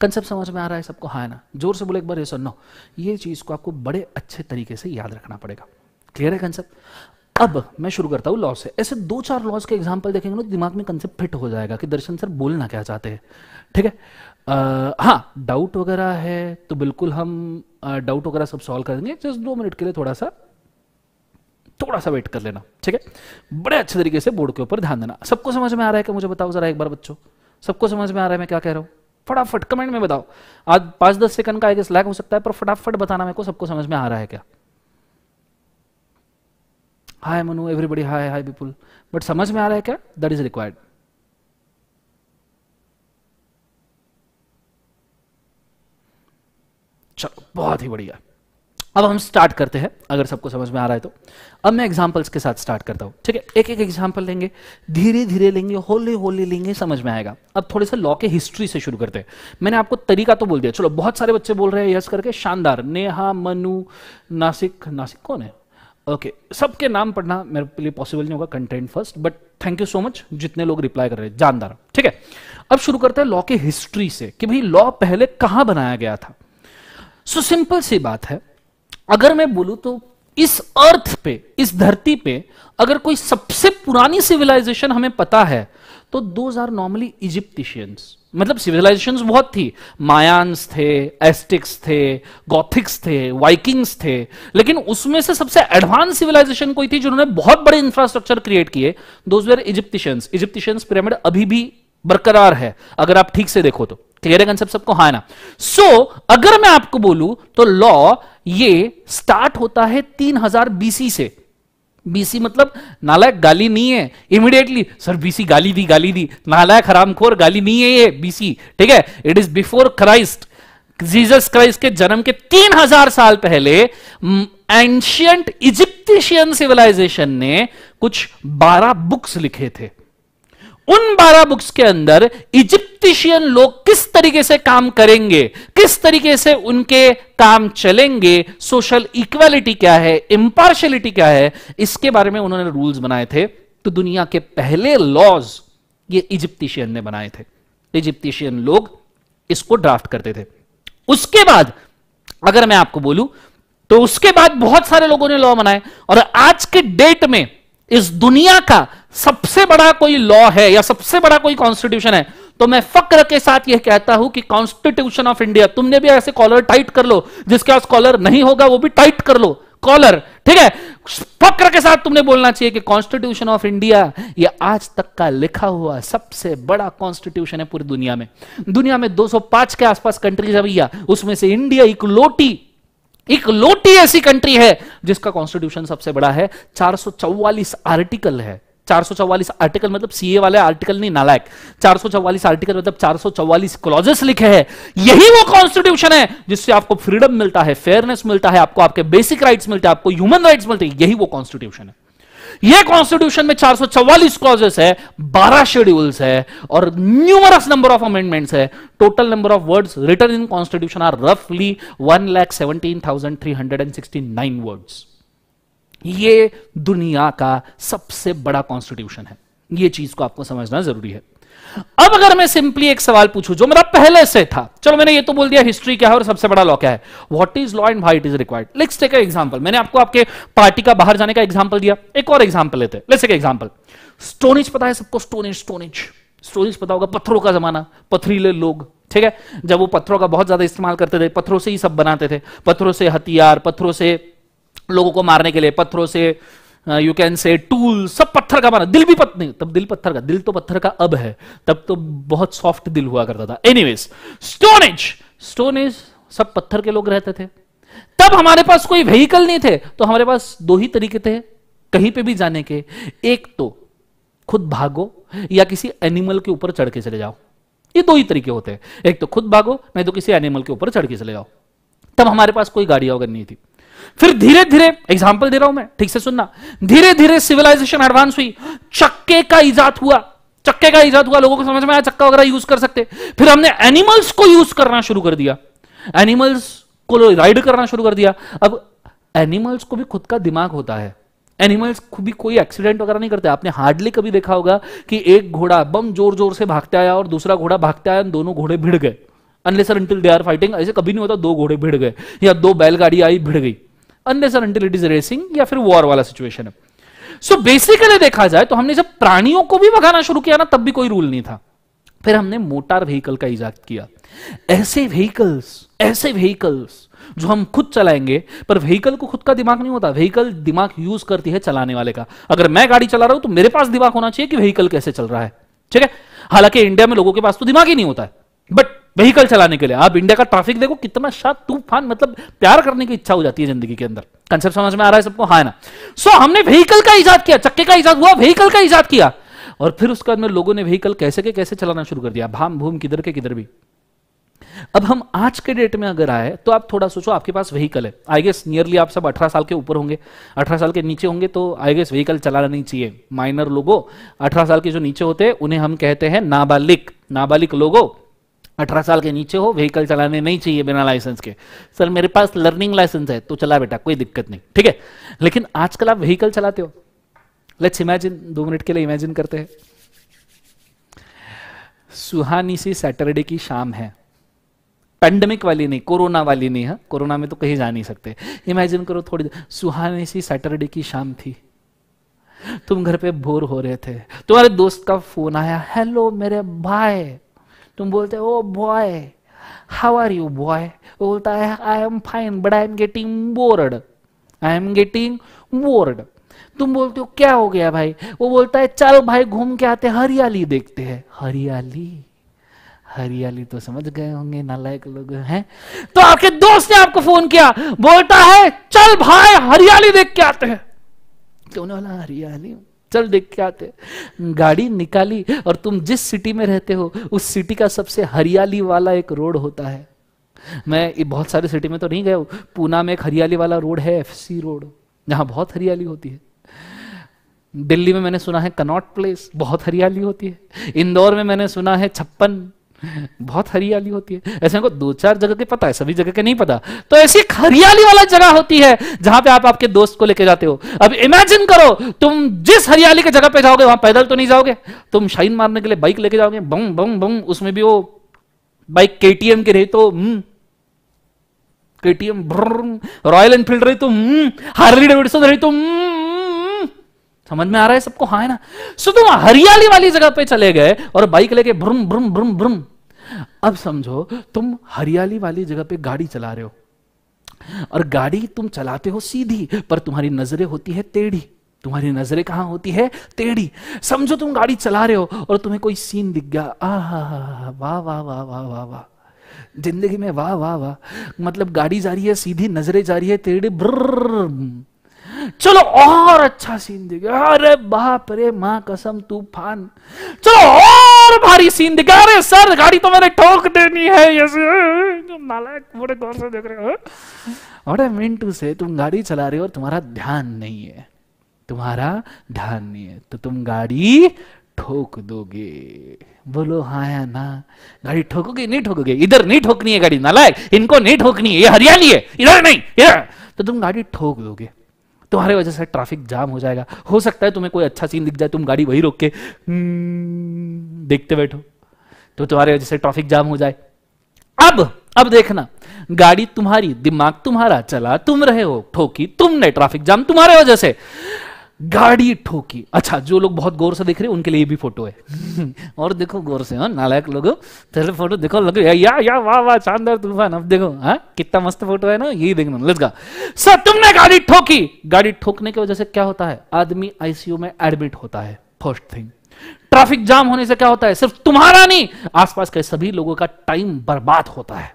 कंसेप्ट समझ में आ रहा है सबको हाँ ना जोर से बोले एक बार ये सुनो ये चीज़ को आपको बड़े अच्छे तरीके से याद रखना पड़ेगा क्लियर है कंसेप्ट अब मैं शुरू करता हूं लॉ से ऐसे दो चार लॉज के एग्जाम्पल देखेंगे ना दिमाग में कंसेप्ट फिट हो जाएगा कि दर्शन सर बोलना क्या चाहते हैं ठीक है आ, हाँ डाउट वगैरह है तो बिल्कुल हम डाउट वगैरह सब सॉल्व करेंगे जस्ट दो मिनट के लिए थोड़ा सा थोड़ा सा वेट कर लेना ठीक है बड़े अच्छे तरीके से बोर्ड के ऊपर ध्यान देना सबको समझ में आ रहा है कि मुझे बताओ जरा एक बार बच्चों सबको समझ में आ रहा है मैं क्या कह रहा हूँ फटाफट कमेंट में बताओ आज पांच दस सेकंड का एक स्लैग हो सकता है पर फटाफट बताना मेरे को सबको समझ में आ रहा है क्या hi Manu everybody hi hi people but समझ में आ रहा है क्या दैट इज रिक्वायर्ड चलो बहुत ही बढ़िया अब हम स्टार्ट करते हैं अगर सबको समझ में आ रहा है तो अब मैं एग्जाम्पल्स के साथ स्टार्ट करता हूं ठीक है एक एक एग्जाम्पल लेंगे धीरे धीरे लेंगे होली होली लेंगे समझ में आएगा अब थोड़े से लॉ के हिस्ट्री से शुरू करते हैं मैंने आपको तरीका तो बोल दिया चलो बहुत सारे बच्चे बोल रहे हैं यस करके शानदार नेहा मनु नासिक नासिक कौन है ओके सबके नाम पढ़ना मेरे लिए पॉसिबल नहीं होगा content first but thank you so much जितने लोग रिप्लाई कर रहे हैं जानदार ठीक है अब शुरू करते हैं लॉ के हिस्ट्री से कि भाई लॉ पहले कहां बनाया गया था सो so, सिंपल सी बात है अगर मैं बोलू तो इस अर्थ पे इस धरती पे अगर कोई सबसे पुरानी सिविलाइजेशन हमें पता है तो दोज आर नॉर्मली इजिप्टिशियंस मतलब सिविलाइजेशन बहुत थी मायांस थे एस्टिक्स थे गॉथिक्स थे वाइकिंग्स थे लेकिन उसमें से सबसे एडवांस सिविलाइजेशन कोई थी जिन्होंने बहुत बड़े इंफ्रास्ट्रक्चर क्रिएट किए those were Egyptians Egyptians pyramid अभी भी बरकरार है अगर आप ठीक से देखो तो क्लियर है कंसेप्ट सबको हाँ ना सो so, अगर मैं आपको बोलू तो लॉ ये स्टार्ट होता है 3000 बीसी से बीसी मतलब नालायक गाली नहीं है इमीडिएटली सर बीसी गाली दी गाली दी नालायक हरामखोर गाली नहीं है ये बीसी ठीक है it is before Christ Jesus Christ के जन्म के 3000 साल पहले एंशियंट इजिप्टिशियन सिविलाइजेशन ने कुछ 12 बुक्स लिखे थे उन बारह बुक्स के अंदर इजिप्टिशियन लोग किस तरीके से काम करेंगे किस तरीके से उनके काम चलेंगे सोशल इक्वालिटी क्या है इंपार्शलिटी क्या है इसके बारे में उन्होंने रूल्स बनाए थे तो दुनिया के पहले लॉज ये इजिप्टिशियन ने बनाए थे इजिप्टिशियन लोग इसको ड्राफ्ट करते थे उसके बाद अगर मैं आपको बोलू तो उसके बाद बहुत सारे लोगों ने लॉ बनाए और आज के डेट में इस दुनिया का सबसे बड़ा कोई लॉ है या सबसे बड़ा कोई कॉन्स्टिट्यूशन है तो मैं फक्र के साथ यह कहता हूं कि कॉन्स्टिट्यूशन ऑफ इंडिया तुमने भी ऐसे कॉलर टाइट कर लो जिसके पास कॉलर नहीं होगा वो भी टाइट कर लो कॉलर ठीक है फक्र के साथ तुमने बोलना चाहिए कि कॉन्स्टिट्यूशन ऑफ इंडिया ये आज तक का लिखा हुआ सबसे बड़ा कॉन्स्टिट्यूशन है पूरी दुनिया में दुनिया में 205 के आसपास कंट्रीज है भैया उसमें से इंडिया एक लोटी ऐसी कंट्री है जिसका कॉन्स्टिट्यूशन सबसे बड़ा है चार आर्टिकल है 444 आर्टिकल मतलब सीए वाले आर्टिकल नहीं नालायक 444 आर्टिकल मतलब 444 क्लॉजेस लिखे हैं यही वो कॉन्स्टिट्यूशन है जिससे आपको फ्रीडम मिलता है फेयरनेस मिलता है आपको आपके बेसिक राइट्स मिलते हैं आपको ह्यूमन राइट्स मिलते हैं यही वो कॉन्स्टिट्यूशन है ये कॉन्स्टिट्यूशन में 444 क्लॉजेस है 12 शेड्यूल्स है और न्यूमरस नंबर ऑफ अमेंडमेंट्स है total number of words written in constitution are रफली one lakh seventeen thousand three hundred and sixty nine words ये दुनिया का सबसे बड़ा कॉन्स्टिट्यूशन है ये चीज को आपको समझना जरूरी है अब अगर मैं सिंपली एक सवाल पूछूं जो मेरा पहले से था चलो मैंने ये तो बोल दिया हिस्ट्री क्या है और सबसे बड़ा लॉ क्या है what is law and what is required let's take example मैंने आपको आपके पार्टी का बाहर जाने का एग्जांपल दिया एक और एग्जांपल लेते हैं लेट्स टेक एग्जांपल स्टोनेज पता है सबको स्टोनेज स्टोनेज स्टोनेज पता होगा पत्थरों का जमाना पथरीले लोग ठीक है जब वो पत्थरों का बहुत ज्यादा इस्तेमाल करते थे पत्थरों से ही सब बनाते थे पत्थरों से हथियार पत्थरों से लोगों को मारने के लिए पत्थरों से यू कैन से टूल सब पत्थर का बना दिल भी पत्थर नहीं तब दिल पत्थर का दिल तो पत्थर का अब है तब तो बहुत सॉफ्ट दिल हुआ करता था एनीवेज स्टोनेज स्टोनेज सब पत्थर के लोग रहते थे तब हमारे पास कोई व्हीकल नहीं थे तो हमारे पास दो ही तरीके थे कहीं पे भी जाने के एक तो खुद भागो या किसी एनिमल के ऊपर चढ़ के चले जाओ ये दो ही तरीके होते हैं एक तो खुद भागो नहीं तो किसी एनिमल के ऊपर चढ़ के चले जाओ तब हमारे पास कोई गाड़ियां वगैरह नहीं थी फिर धीरे धीरे एग्जाम्पल दे रहा हूं मैं ठीक से सुनना धीरे धीरे सिविलाइजेशन एडवांस हुई चक्के का इजाद हुआ चक्के का इजाद हुआ लोगों को समझ में आया चक्का वगैरह यूज कर सकते फिर हमने एनिमल्स को यूज करना शुरू कर दिया एनिमल्स को राइड करना शुरू कर दिया अब एनिमल्स को भी खुद का दिमाग होता है एनिमल्स भी कोई एक्सीडेंट वगैरह नहीं करते आपने हार्डली कभी देखा होगा कि एक घोड़ा बम जोर जोर से भागता आया और दूसरा घोड़ा भागता आया दोनों घोड़े भिड़ गए अनलेसर इंटिल दे आर फाइटिंग ऐसे कभी नहीं होता दो घोड़े भिड़ गए या दो बैलगाड़ी आई भिड़ गई unless until it is racing या फिर वॉर वाला सिचुएशन है सो so बेसिकली देखा जाए तो हमने जब प्राणियों को भी भगाना शुरू किया ना तब भी कोई रूल नहीं था फिर हमने मोटार व्हीकल का इजाद किया ऐसे व्हीकल्स ऐसे व्हीकल्स जो हम खुद चलाएंगे पर व्हीकल को खुद का दिमाग नहीं होता व्हीकल दिमाग यूज करती है चलाने वाले का अगर मैं गाड़ी चला रहा हूं तो मेरे पास दिमाग होना चाहिए कि व्हीकल कैसे चल रहा है ठीक है हालांकि इंडिया में लोगों के पास तो दिमाग ही नहीं होता है बट व्हीकल चलाने के लिए आप इंडिया का ट्रैफिक देखो कितना शाद तूफान मतलब प्यार करने की इच्छा हो जाती है जिंदगी के अंदर कंसेप्ट समझ में आ रहा है सबको हाँ ना सो हमने व्हीकल का ईजाद किया चक्के का ईजाद हुआ व्हीकल का ईजाद किया और फिर उसके बाद में लोगों ने व्हीकल कैसे के कैसे चलाना शुरू कर दिया भाम भूम किधर के किधर भी अब हम आज के डेट में अगर आए तो आप थोड़ा सोचो आपके पास व्हीकल है आई गेस नियरली आप सब 18 साल के ऊपर होंगे 18 साल के नीचे होंगे तो आई गेस व्हीकल चलाना नहीं चाहिए माइनर लोगों 18 साल के जो नीचे होते हैं उन्हें हम कहते हैं नाबालिक नाबालिक लोगों अठारह साल के नीचे हो व्हीकल चलाने नहीं चाहिए बिना लाइसेंस के सर मेरे पास लर्निंग लाइसेंस है तो चला बेटा कोई दिक्कत नहीं ठीक है लेकिन आजकल आप व्हीकल चलाते हो लेट्स इमेजिन दो मिनट के लिए इमेजिन करते हैं सुहानी सी सैटरडे की शाम है पैंडमिक वाली नहीं कोरोना वाली नहीं है हाँ? कोरोना में तो कहीं जा नहीं सकते इमेजिन करो थोड़ी सुहानी सी सैटरडे की शाम थी तुम घर पे बोर हो रहे थे तुम्हारे दोस्त का फोन आया हेलो मेरे भाई तुम बोलते हो boy how are you boy वो बोलता है I am fine but I am getting bored I am getting bored तुम बोलते हो क्या हो गया भाई वो बोलता है चल भाई घूम के आते हरियाली देखते हैं हरियाली हरियाली तो समझ गए होंगे नालायक लोग हैं तो आपके दोस्त ने आपको फोन किया बोलता है चल भाई हरियाली देख के आते हैं क्यों तो बोला हरियाली चल देख के आते गाड़ी निकाली और तुम जिस सिटी में रहते हो उस सिटी का सबसे हरियाली वाला एक रोड होता है मैं बहुत सारे सिटी में तो नहीं गया पूना में एक हरियाली वाला रोड है एफ रोड जहाँ बहुत हरियाली होती है दिल्ली में मैंने सुना है कनॉट प्लेस बहुत हरियाली होती है इंदौर में मैंने सुना है छप्पन बहुत हरियाली होती है ऐसे को दो चार जगह के पता है सभी जगह के नहीं पता तो ऐसी हरियाली वाला जगह होती है जहां पे आप आपके दोस्त को लेके जाते हो अब इमेजिन करो तुम जिस हरियाली के जगह पे जाओगे वहां पैदल तो नहीं जाओगे तुम शाइन मारने के लिए बाइक लेके जाओगे बम बम बम उसमें भी वो बाइक केटीएम के रही तो के केटीएम रॉयल एनफील्ड रही तो हार्ली डेविडसन रही तो हम्म, हम्म। समझ में आ रहा है सबको हाँ है ना सो तुम हरियाली वाली जगह पे चले गए और बाइक लेके भ्रम भ्रम भ्रम भ्रम अब समझो तुम हरियाली वाली जगह पे गाड़ी चला रहे हो और गाड़ी तुम चलाते हो सीधी पर तुम्हारी नजरें होती है टेढ़ी तुम्हारी नजरें कहां होती है टेढ़ी समझो तुम गाड़ी चला रहे हो और तुम्हें कोई सीन दिख गया आ वाह वाह वाह वाह वाह वाह जिंदगी में वाह वाह वाह मतलब गाड़ी जा रही है सीधी नजरें जा रही है टेढ़ी ब्र चलो और अच्छा सीन दिखेगा अरे बाप रे माँ कसम तूफान चलो और भारी सीन दिखेगा अरे सर गाड़ी तो मैंने ठोक देनी है नालायक गौर से देख रहे हो मिंटू से तुम गाड़ी चला रहे हो और तुम्हारा ध्यान नहीं है तुम्हारा ध्यान नहीं है तो तुम गाड़ी ठोक दोगे बोलो हाँ या ना गाड़ी ठोकोगे नहीं ठोकोगे इधर नहीं ठोकनी है गाड़ी नालायक इनको नहीं ठोकनी है ये हरियाली है इधर नहीं इधर तो तुम गाड़ी ठोक दोगे तुम्हारे वजह से ट्रैफिक जाम हो जाएगा हो सकता है तुम्हें कोई अच्छा सीन दिख जाए तुम गाड़ी वही रोक के हम्म, देखते बैठो तो तुम्हारी वजह से ट्रैफिक जाम हो जाए अब अब देखना गाड़ी तुम्हारी दिमाग तुम्हारा चला तुम रहे हो ठोकी तुमने ट्रैफिक जाम तुम्हारे वजह से गाड़ी ठोकी अच्छा जो लोग बहुत गौर से देख रहे हैं उनके लिए भी फोटो है और देखो गौर से हाँ नालायक लोग तेरे फोटो देखो लग या या वाह वाह शानदार तूफान अब देखो हाँ कितना मस्त फोटो है ना यही देखना गा सर तुमने गाड़ी ठोकी गाड़ी ठोकने की वजह से क्या होता है आदमी आईसीयू में एडमिट होता है फर्स्ट थिंग ट्रैफिक जाम होने से क्या होता है सिर्फ तुम्हारा नहीं आसपास के सभी लोगों का टाइम बर्बाद होता है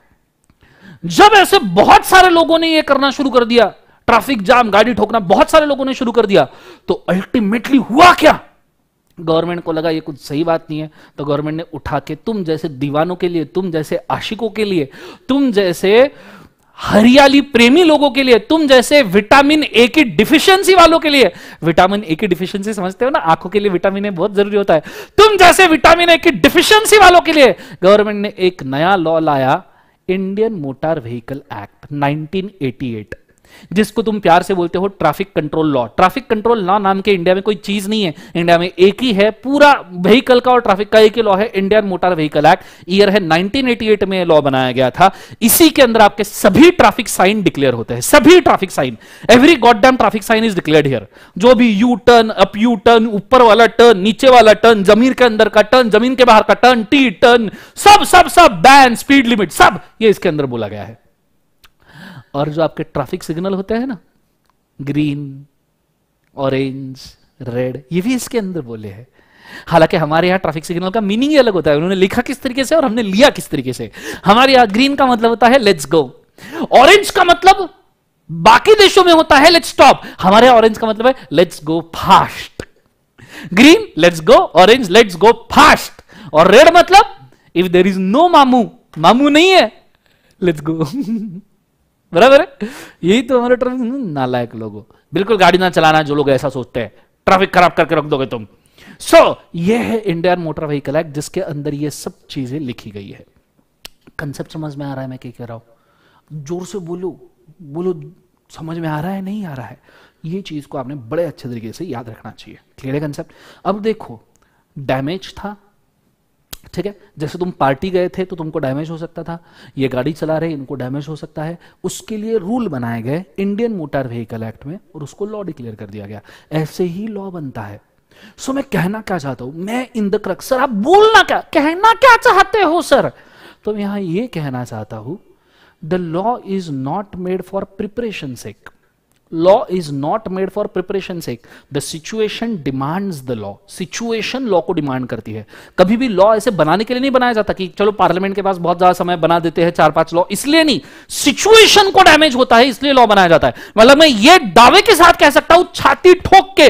जब ऐसे बहुत सारे लोगों ने यह करना शुरू कर दिया ट्रैफिक जाम गाड़ी ठोकना बहुत सारे लोगों ने शुरू कर दिया तो अल्टीमेटली हुआ क्या गवर्नमेंट को लगा ये कुछ सही बात नहीं है तो गवर्नमेंट ने उठा के तुम जैसे दीवानों के लिए तुम जैसे आशिकों के लिए तुम जैसे हरियाली प्रेमी लोगों के लिए तुम जैसे विटामिन ए की डिफिशियंसी वालों के लिए विटामिन ए की डिफिशियंसी समझते हो ना आंखों के लिए विटामिन ए बहुत जरूरी होता है तुम जैसे विटामिन ए की डिफिशियंसी वालों के लिए गवर्नमेंट ने एक नया लॉ लाया इंडियन मोटर व्हीकल एक्ट 1988 जिसको तुम प्यार से बोलते हो traffic control law traffic control law नाम के इंडिया में कोई चीज नहीं है इंडिया में एक ही है पूरा व्हीकल का और ट्रैफिक का एक ही लॉ है Indian motor vehicle act year है 1988 में लॉ बनाया गया था इसी के अंदर आपके सभी ट्रैफिक साइन डिक्लेयर होते हैं सभी traffic sign every god damn traffic sign is declare here जो भी U turn up U turn ऊपर वाला टर्न नीचे वाला टर्न जमीन के अंदर का टर्न जमीन के बाहर का टर्न टी टर्न सब सब सब बैन स्पीड लिमिट सब ये इसके अंदर बोला गया है और जो आपके ट्रैफिक सिग्नल होते हैं ना ग्रीन ऑरेंज रेड ये भी इसके अंदर बोले हैं हालांकि हमारे यहां ट्रैफिक सिग्नल का मीनिंग ही अलग होता है उन्होंने लिखा किस तरीके से और हमने लिया किस तरीके से हमारे यहां ग्रीन का मतलब होता है लेट्स गो ऑरेंज का मतलब बाकी देशों में होता है लेट्स स्टॉप हमारे ऑरेंज का मतलब है let's go fast green let's go orange let's go fast और रेड मतलब इफ देर इज नो मामू मामू नहीं है लेट्स गो बराबर है यही तो हमारे ट्रैफिक नालायक लोगों बिल्कुल गाड़ी ना चलाना जो लोग ऐसा सोचते हैं ट्रैफिक खराब करके रख दोगे तुम सो so, यह है इंडियन मोटर व्हीकल एक्ट जिसके अंदर ये सब चीजें लिखी गई है कंसेप्ट समझ में आ रहा है मैं क्या कह रहा हूं जोर से बोलो बोलो समझ में आ रहा है नहीं आ रहा है ये चीज को आपने बड़े अच्छे तरीके से याद रखना चाहिए क्लियर है कंसेप्ट अब देखो डैमेज था ठीक है जैसे तुम पार्टी गए थे तो तुमको डैमेज हो सकता था ये गाड़ी चला रहे इनको डैमेज हो सकता है उसके लिए रूल बनाए गए इंडियन मोटर व्हीकल एक्ट में और उसको लॉ डिक्लेयर कर दिया गया ऐसे ही लॉ बनता है सो मैं कहना क्या चाहता हूं मैं इन द क्रक सर आप बोलना क्या कहना क्या चाहते हो सर तो यहां यह कहना चाहता हूं the law is not made for preparation sake law is not made for preparation से situation demand the law situation law को डिमांड करती है कभी भी लॉ ऐसे बनाने के लिए नहीं बनाया जाता कि चलो पार्लियामेंट के पास बहुत ज्यादा समय बना देते हैं चार पांच लॉ इसलिए नहीं सिचुएशन को डैमेज होता है इसलिए लॉ बनाया जाता है मतलब मैं ये दावे के साथ कह सकता हूं छाती ठोक के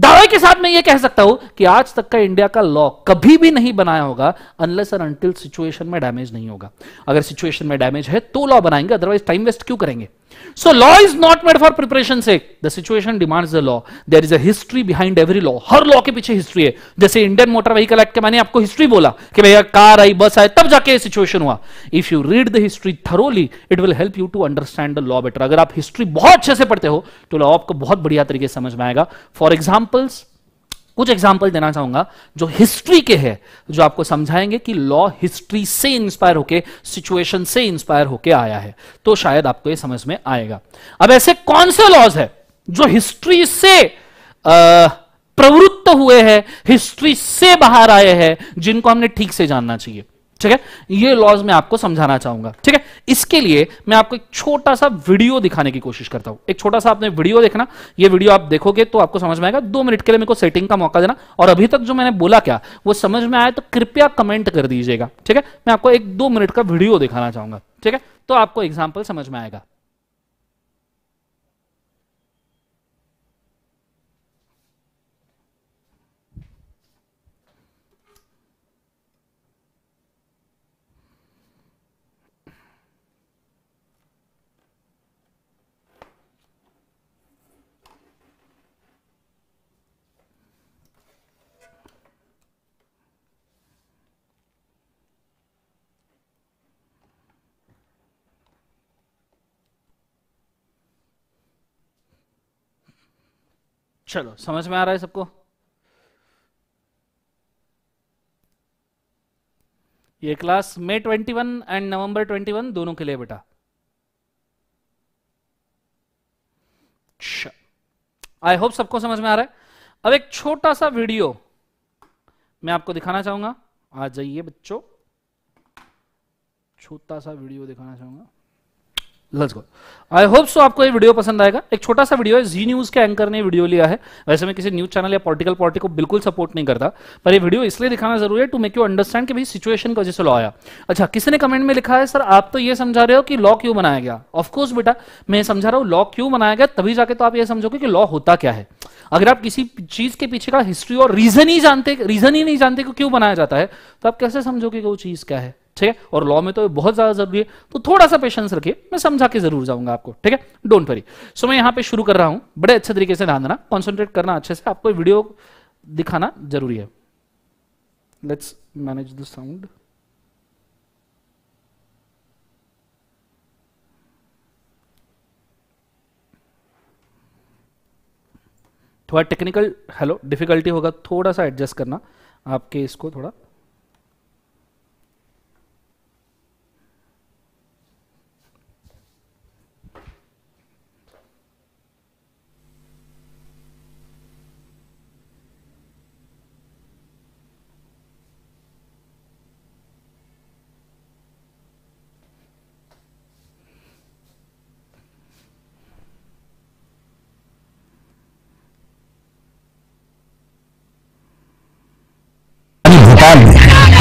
दावे के साथ मैं ये कह सकता हूं कि आज तक का इंडिया का लॉ कभी भी नहीं बनाया होगा अनलेस और अनटिल सिचुएशन में डैमेज नहीं होगा अगर सिचुएशन में डैमेज है तो लॉ बनाएंगे अदरवाइज टाइम वेस्ट क्यों करेंगे So law is not made for preparation sake. The situation demands the law. There is a history behind every हर लॉ के पीछे हिस्ट्री है जैसे इंडियन मोटर व्हीकल एक्ट के मैंने आपको हिस्ट्री बोला कि भैया कार आई बस आई तब जाके सिचुएशन हुआ if you read the history thoroughly it will help you to understand the law better अगर आप हिस्ट्री बहुत अच्छे से पढ़ते हो तो लॉ आपको बहुत बढ़िया तरीके से समझ में आएगा फॉर एग्जाम्पल्स कुछ एग्जाम्पल देना चाहूंगा जो हिस्ट्री के है जो आपको समझाएंगे कि लॉ हिस्ट्री से इंस्पायर होके सिचुएशन से इंस्पायर होके आया है तो शायद आपको ये समझ में आएगा अब ऐसे कौन से लॉज है जो हिस्ट्री से प्रवृत्त हुए हैं हिस्ट्री से बाहर आए हैं जिनको हमने ठीक से जानना चाहिए ठीक है ये लॉज मैं आपको समझाना चाहूंगा ठीक है इसके लिए मैं आपको एक छोटा सा वीडियो दिखाने की कोशिश करता हूं एक छोटा सा आपने वीडियो देखना ये वीडियो आप देखोगे तो आपको समझ में आएगा दो मिनट के लिए मेरे को सेटिंग का मौका देना और अभी तक जो मैंने बोला क्या वो समझ में आया तो कृपया कमेंट कर दीजिएगा ठीक है मैं आपको एक दो मिनट का वीडियो दिखाना चाहूंगा ठीक है तो आपको एग्जाम्पल समझ में आएगा चलो समझ में आ रहा है सबको ये क्लास मई 21 एंड नवंबर 21 दोनों के लिए बेटा आई अच्छा। होप सबको समझ में आ रहा है अब एक छोटा सा वीडियो मैं आपको दिखाना चाहूंगा आ जाइए बच्चों छोटा सा वीडियो दिखाना चाहूंगा लेट्स गो आई होप सो आपको ये वीडियो पसंद आएगा एक छोटा सा वीडियो है जी न्यूज के एंकर ने वीडियो लिया है वैसे मैं किसी न्यूज चैनल या पॉलिटिकल पार्टी को बिल्कुल सपोर्ट नहीं करता पर ये वीडियो इसलिए दिखाना जरूरी है टू मेक यू अंडरस्टैंड कि भाई सिचुएशन की वजह से लॉ आया अच्छा किसी ने कमेंट में लिखा है सर आप तो ये समझा रहे हो कि लॉ क्यों बनाया गया ऑफकोर्स बेटा मैं समझा रहा हूँ लॉ क्यों बनाया गया तभी जाके तो आप ये समझोगे कि लॉ होता क्या है अगर आप किसी चीज के पीछे का हिस्ट्री और रीजन ही जानते रीजन ही नहीं जानते क्यों बनाया जाता है तो आप कैसे समझोगे कि वो चीज क्या है ठीक है और लॉ में तो बहुत ज्यादा जरूरी है तो थोड़ा सा पेशेंस रखिए मैं समझा के जरूर जाऊंगा आपको ठीक है डोंट वरी सो मैं यहां पर शुरू कर रहा हूं बड़े अच्छे तरीके से ध्यान देना कॉन्सेंट्रेट करना अच्छे से आपको वीडियो दिखाना जरूरी है लेट्स मैनेज द साउंड थोड़ा टेक्निकल हेलो डिफिकल्टी होगा थोड़ा सा एडजस्ट करना आपके इसको थोड़ा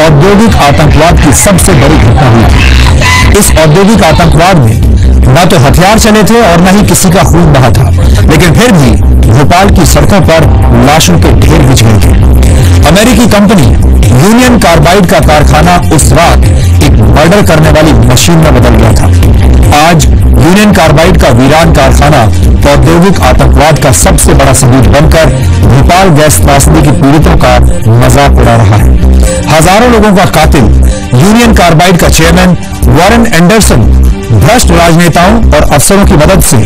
औद्योगिक आतंकवाद की सबसे बड़ी घटना हुई थी इस औद्योगिक आतंकवाद में न तो हथियार चले थे और न ही किसी का खून बहा था लेकिन फिर भी भोपाल की सड़कों पर लाशों के ढेर बिछ गए थे अमेरिकी कंपनी यूनियन कार्बाइड का कारखाना उस रात एक मर्डर करने वाली मशीन में बदल गया था आज यूनियन कार्बाइड का वीरान कारखाना औद्योगिक आतंकवाद का सबसे बड़ा सबूत बनकर भोपाल गैस त्रासदी की पीड़ितों का मजाक उड़ा रहा है हजारों लोगों का कातिल यूनियन कार्बाइड का चेयरमैन वॉरन एंडरसन भ्रष्ट राजनेताओं और अफसरों की मदद से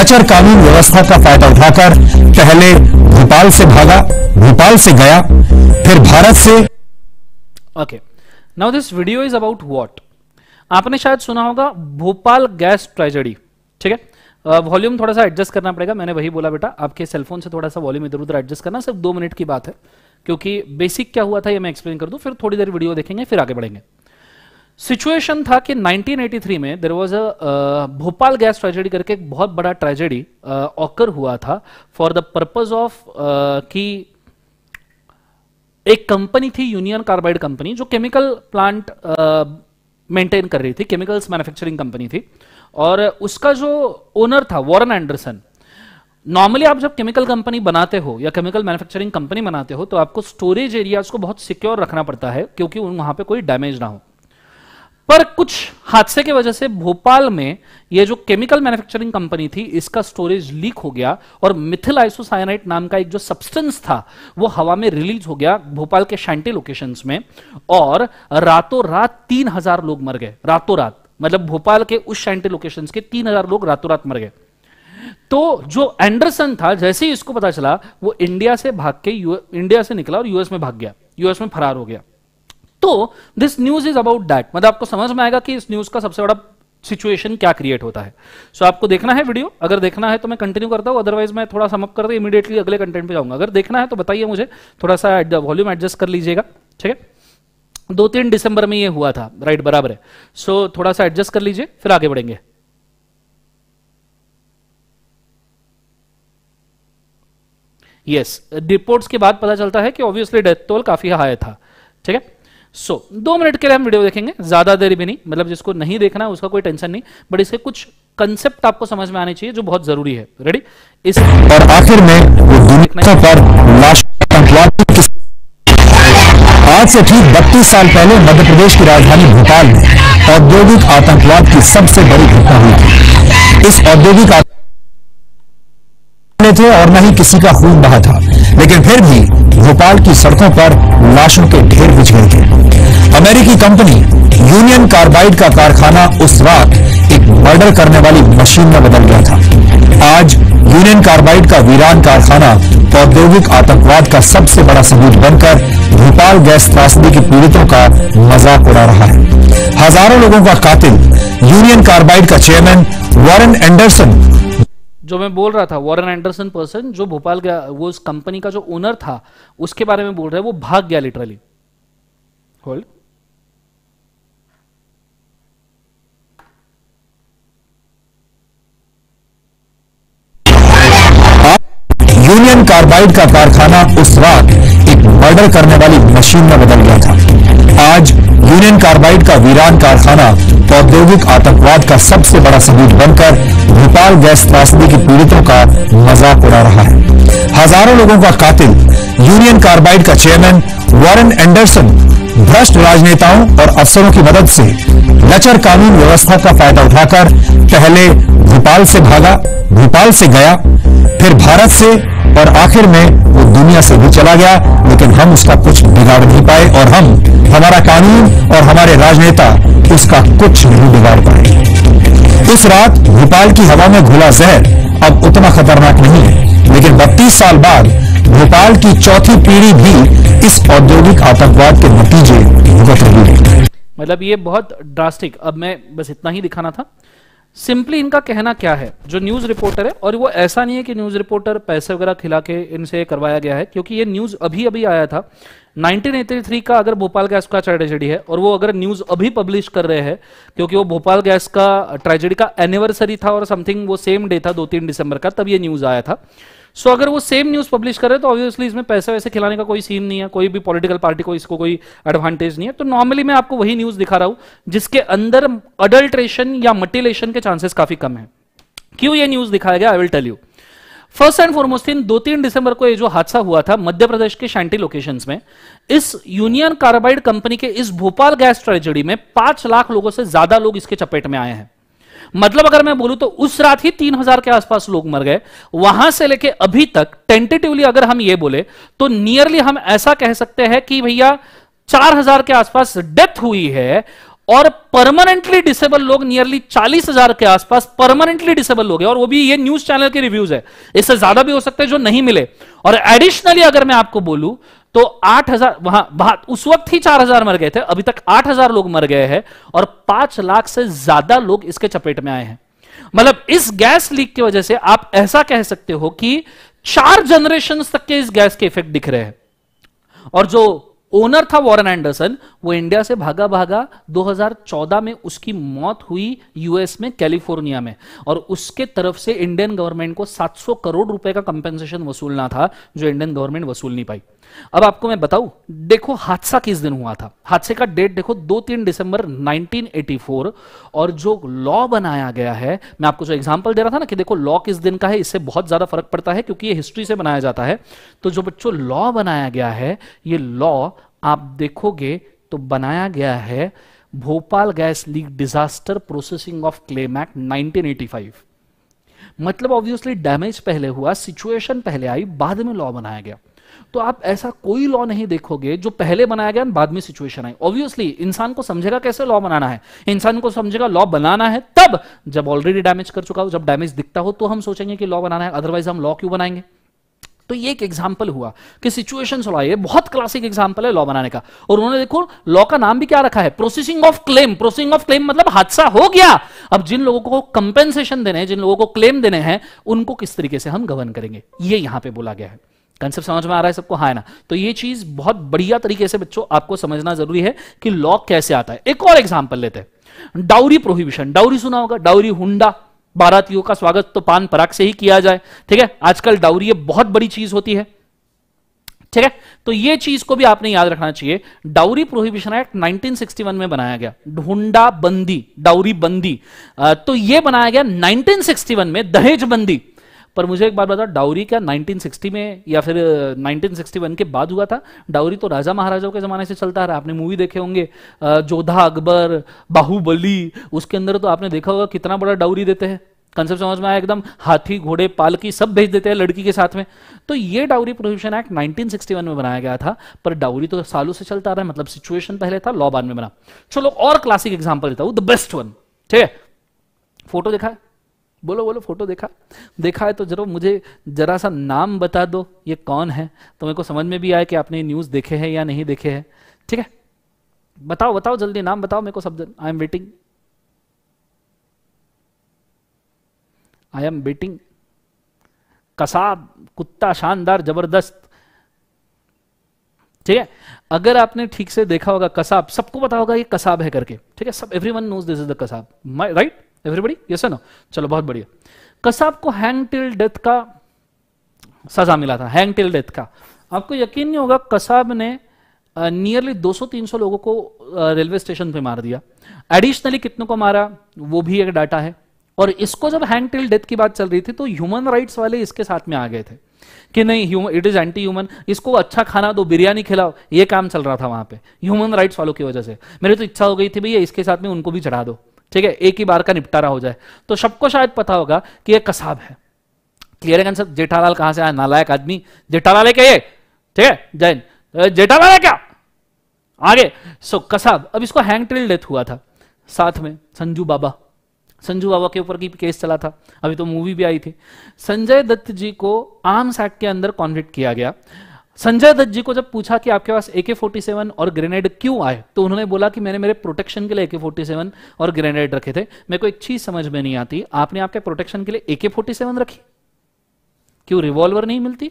लचर कानून व्यवस्था का फायदा उठाकर पहले भोपाल से भागा भोपाल से गया फिर भारत से okay now this video is about what आपने शायद सुना होगा भोपाल गैस ट्रेजेडी ठीक है वॉल्यूम थोड़ा सा एडजस्ट करना पड़ेगा मैंने वही बोला बेटा आपके सेलफोन से थोड़ा सा वॉल्यूम इधर उधर एडजस्ट करना सिर्फ दो मिनट की बात है क्योंकि बेसिक क्या हुआ था ये मैं एक्सप्लेन कर दूं फिर थोड़ी देर वीडियो देखेंगे फिर आगे बढ़ेंगे सिचुएशन था कि 1983 में there was a Bhopal gas tragedy करके एक बहुत बड़ा ट्रेजेडी ऑकर हुआ था फॉर द पर्पज ऑफ कि एक कंपनी थी यूनियन कार्बाइड कंपनी जो केमिकल प्लांट मेंटेन कर रही थी केमिकल्स मैन्युफैक्चरिंग कंपनी थी और उसका जो ओनर था वॉरन एंडरसन नॉर्मली आप जब केमिकल कंपनी बनाते हो या केमिकल मैन्युफैक्चरिंग कंपनी बनाते हो तो आपको स्टोरेज एरिया को बहुत सिक्योर रखना पड़ता है क्योंकि वहां पे कोई डैमेज ना हो पर कुछ हादसे की वजह से भोपाल में यह जो केमिकल मैन्युफैक्चरिंग कंपनी थी इसका स्टोरेज लीक हो गया और मिथिल आइसोसाइनाइट नाम का एक जो सब्सटेंस था वो हवा में रिलीज हो गया भोपाल के शांति लोकेशंस में और रातों रात तीन हजार लोग मर गए रातों रात मतलब भोपाल के उस शांति लोकेशन के तीन हजार लोग रातों रात मर गए तो जो एंडरसन था जैसे ही इसको पता चला वो इंडिया से भाग के इंडिया से निकला और यूएस में भाग गया यूएस में फरार हो गया तो this news is about that मतलब आपको समझ में आएगा कि इस न्यूज का सबसे बड़ा सिचुएशन क्या क्रिएट होता है सो so, आपको देखना है वीडियो अगर देखना है तो मैं कंटिन्यू करता हूं अदरवाइज मैं थोड़ा समअप करता इमीडिएटली अगले कंटेंट पे जाऊंगा अगर देखना है तो बताइए मुझे थोड़ा सा वॉल्यूम एडजस्ट कर लीजिएगा ठीक है दो तीन दिसंबर में ये हुआ था राइट बराबर है सो so, थोड़ा सा एडजस्ट कर लीजिए फिर आगे बढ़ेंगे यस yes, रिपोर्ट्स के बाद पता चलता है कि ऑब्वियसली डेथ टोल काफी हाई था ठीक है सो so, दो मिनट के लिए हम वीडियो देखेंगे ज्यादा देर भी नहीं मतलब जिसको नहीं देखना उसका कोई टेंशन नहीं बट इसके कुछ कंसेप्ट आपको समझ में आने चाहिए जो बहुत जरूरी है रेडी इस और आखिर में आज से ठीक बत्तीस साल पहले मध्य प्रदेश की राजधानी भोपाल में औद्योगिक आतंकवाद की सबसे बड़ी घटना हुई थी इस औद्योगिक बने थे और न ही किसी का खून बहा था लेकिन फिर भी भोपाल की सड़कों पर लाशों के ढेर बिछ गए थे अमेरिकी कंपनी यूनियन कार्बाइड का कारखाना उस रात एक मर्डर करने वाली मशीन में बदल गया था आज यूनियन कार्बाइड का वीरान कारखाना औद्योगिक आतंकवाद का सबसे बड़ा सबूत बनकर भोपाल गैस त्रासदी के पीड़ितों का मजाक उड़ा रहा है हजारों लोगों का कातिल यूनियन कार्बाइड का चेयरमैन वॉरेन एंडरसन जो मैं बोल रहा था वॉरन एंडरसन पर्सन जो भोपाल गया वो उस कंपनी का जो ओनर था उसके बारे में बोल रहा है वो भाग गया लिटरली होल्ड यूनियन कार्बाइड का कारखाना उस रात एक मर्डर करने वाली मशीन में बदल गया था आज यूनियन कार्बाइड का वीरान कारखाना औद्योगिक आतंकवाद का सबसे बड़ा सबूत बनकर भोपाल गैस त्रासदी के पीड़ितों का मजाक उड़ा रहा है हजारों लोगों का कातिल यूनियन कार्बाइड का चेयरमैन वॉरेन एंडरसन भ्रष्ट राजनेताओं और अफसरों की मदद से लचर कानून व्यवस्था का फायदा उठाकर पहले भोपाल से भागा भोपाल से गया फिर भारत से और आखिर में वो दुनिया से भी चला गया लेकिन हम उसका कुछ बिगाड़ नहीं पाए और हम हमारा कानून और हमारे राजनेता उसका कुछ नहीं बिगाड़ पाए इस रात भोपाल की हवा में घुला जहर अब उतना खतरनाक नहीं है लेकिन बत्तीस साल बाद भोपाल की चौथी पीढ़ी भी इस औद्योगिक आतंकवाद के नतीजे भुगत रही है मतलब ये बहुत ड्रास्टिक अब मैं बस इतना ही दिखाना था सिंपली इनका कहना क्या है जो न्यूज रिपोर्टर है और वो ऐसा नहीं है कि न्यूज रिपोर्टर पैसे वगैरह खिला के इनसे करवाया गया है क्योंकि ये न्यूज अभी अभी आया था 1983 का अगर भोपाल गैस का ट्रेजेडी है और वो अगर न्यूज अभी पब्लिश कर रहे हैं क्योंकि वो भोपाल गैस का ट्रेजेडी का एनिवर्सरी था और समथिंग वो सेम डे था दो तीन दिसंबर का तब ये न्यूज आया था सो so, अगर वो सेम न्यूज पब्लिश करे तो ऑब्वियसली इसमें पैसे वैसे खिलाने का कोई सीन नहीं है कोई भी पॉलिटिकल पार्टी को इसको कोई एडवांटेज नहीं है तो नॉर्मली मैं आपको वही न्यूज दिखा रहा हूं जिसके अंदर अडल्ट्रेशन या मटिलेशन के चांसेस काफी कम है क्यों ये न्यूज दिखाया गया I will tell you first and foremost in दो तीन दिसंबर को ये जो हादसा हुआ था मध्य प्रदेश के शांति लोकेशंस में इस यूनियन कार्बाइड कंपनी के इस भोपाल गैस ट्रेजेडी में पांच लाख लोगों से ज्यादा लोग इसके चपेट में आए हैं मतलब अगर मैं बोलूं तो उस रात ही तीन हजार के आसपास लोग मर गए वहां से लेके अभी तक टेंटेटिवली अगर हम ये बोले तो नियरली हम ऐसा कह सकते हैं कि भैया चार हजार के आसपास डेथ हुई है और परमानेंटली डिसेबल लोग नियरली चालीस हजार के आसपास परमानेंटली डिसेबल लोग हैं और वो भी ये न्यूज चैनल के रिव्यूज है इससे ज्यादा भी हो सकते हैं जो नहीं मिले और एडिशनली अगर मैं आपको बोलूं तो 8000 वहां वहां उस वक्त ही 4000 मर गए थे अभी तक 8000 लोग मर गए हैं और पांच लाख से ज्यादा लोग इसके चपेट में आए हैं मतलब इस गैस लीक की वजह से आप ऐसा कह सकते हो कि चार जनरेशन तक के इस गैस के इफेक्ट दिख रहे हैं और जो ओनर था वॉरन एंडरसन वो इंडिया से भागा भागा 2014 में उसकी मौत हुई यूएस में कैलिफोर्निया में और उसके तरफ से इंडियन गवर्नमेंट को 700 करोड़ रुपए का कंपेंसेशन वसूलना था जो इंडियन गवर्नमेंट वसूल नहीं पाई अब आपको मैं बताऊं देखो हादसा किस दिन हुआ था हादसे का डेट देखो दो तीन दिसंबर 1984 और जो लॉ बनाया गया है मैं आपको जो एग्जांपल दे रहा था ना कि देखो लॉ किस दिन का है इससे बहुत ज्यादा फर्क पड़ता है क्योंकि ये हिस्ट्री से बनाया जाता है तो जो बच्चों लॉ बनाया गया है ये लॉ आप देखोगे तो बनाया गया है Bhopal gas leak disaster processing of claim act nineteen मतलब ऑब्वियसली डैमेज पहले हुआ सिचुएशन पहले आई बाद में लॉ बनाया गया तो आप ऐसा कोई लॉ नहीं देखोगे जो पहले बनाया गया बाद में सिचुएशन आई ऑब्वियसली इंसान को समझेगा कैसे लॉ बनाना है इंसान को समझेगा लॉ बनाना है तब जब ऑलरेडी डैमेज कर चुका हो जब डैमेज दिखता हो तो हम सोचेंगे कि लॉ बनाना है अदरवाइज हम लॉ क्यों बनाएंगे तो ये एक एग्जाम्पल हुआ कि सिचुएशन ये बहुत क्लासिक एग्जाम्पल है लॉ बनाने का और उन्होंने देखो लॉ का नाम भी क्या रखा है processing of claim processing of claim मतलब हादसा हो गया अब जिन लोगों को कंपेंसेशन देने हैं जिन लोगों को क्लेम देने हैं उनको किस तरीके से हम गवर्न करेंगे ये यहां पे बोला गया है कंसेप्ट समझ में आ रहा है सबको हाँ ना तो ये चीज बहुत बढ़िया तरीके से बच्चों आपको समझना जरूरी है कि लॉ कैसे आता है एक और एग्जाम्पल लेते हैं डाउरी प्रोहिबिशन डाउरी सुना होगा डाउरी हुंडा बारातियों का स्वागत तो पान पराग से ही किया जाए ठीक है आजकल डाउरी बहुत बड़ी चीज होती है ठीक है तो ये चीज को भी आपने याद रखना चाहिए डाउरी प्रोहिबिशन एक्ट 1961 में बनाया गया ढूंढा बंदी डाउरी बंदी तो ये बनाया गया 1961 में दहेज बंदी पर मुझे एक बात बताओ डाउरी क्या 1960 में या फिर 1961 के बाद हुआ था डाउरी तो राजा महाराजाओं के ज़माने से चलता रहा आपने मूवी देखे होंगे जोधा अकबर बाहुबली उसके अंदर तो आपने देखा होगा कितना बड़ा डाउरी देते हैं कंसेप्ट समझ में आया एकदम हाथी घोड़े पालकी सब भेज देते हैं लड़की के साथ में तो ये डाउरी प्रोहिबिशन एक्ट 1961 में बनाया गया था पर डाउरी तो सालों से चलता रहा है मतलब सिचुएशन पहले था लॉ बाद में बना चलो और क्लासिक एग्जाम्पल देता हूं द बेस्ट वन ठीक है फोटो देखा है बोलो बोलो फोटो देखा देखा है तो जरा मुझे जरा सा नाम बता दो ये कौन है तो मेरे को समझ में भी आए कि आपने न्यूज़ देखे हैं या नहीं देखे हैं ठीक है बताओ बताओ जल्दी नाम बताओ मेरे को सब I am waiting I am waiting Kasab कुत्ता शानदार जबरदस्त ठीक है अगर आपने ठीक से देखा होगा कसाब सबको पता होगा ये कसाब है करके ठीक है सब everyone knows this is the Kasab right everybody yes no चलो बहुत बढ़िया कसाब को हैंग टिल डेथ का सजा मिला था हैंग टिल डेथ का आपको यकीन नहीं होगा कसाब ने नियरली 200-300 लोगों को रेलवे स्टेशन पे मार दिया एडिशनली कितने को मारा वो भी एक डाटा है और इसको जब हैंग टिल डेथ की बात चल रही थी तो ह्यूमन राइट्स वाले इसके साथ में आ गए थे कि नहीं इट इज एंटी ह्यूमन इसको अच्छा खाना दो बिरयानी खिलाओ ये काम चल रहा था वहां पे ह्यूमन राइट्स वालों की वजह से मेरी तो इच्छा हो गई थी भैया इसके साथ में उनको भी चढ़ा दो ठीक है एक ही बार का निपटारा हो जाए तो सबको शायद पता होगा कि ये कसाब है क्लियर है जेठालाल कहां से आया नालायक आदमी जेठालाल है क्या ये ठीक है जैन जेठालाल है क्या आगे सो कसाब अब इसको हैंग ट्रिल डेथ हुआ था साथ में संजू बाबा संजू बाबा के ऊपर की केस चला था अभी तो मूवी भी आई थी संजय दत्त जी को आर्म्स एक्ट के अंदर कॉन्विक्ट किया गया संजय दत्त जी को जब पूछा कि आपके पास ए के फोर्टी सेवन और ग्रेनेड क्यों आए तो उन्होंने बोला कि मैंने मेरे प्रोटेक्शन के लिए ए के फोर्टी सेवन और ग्रेनेड रखे थे मेरे को एक चीज समझ में नहीं आती आपने आपके प्रोटेक्शन के लिए ए के फोर्टी सेवन रखी क्यों रिवॉल्वर नहीं मिलती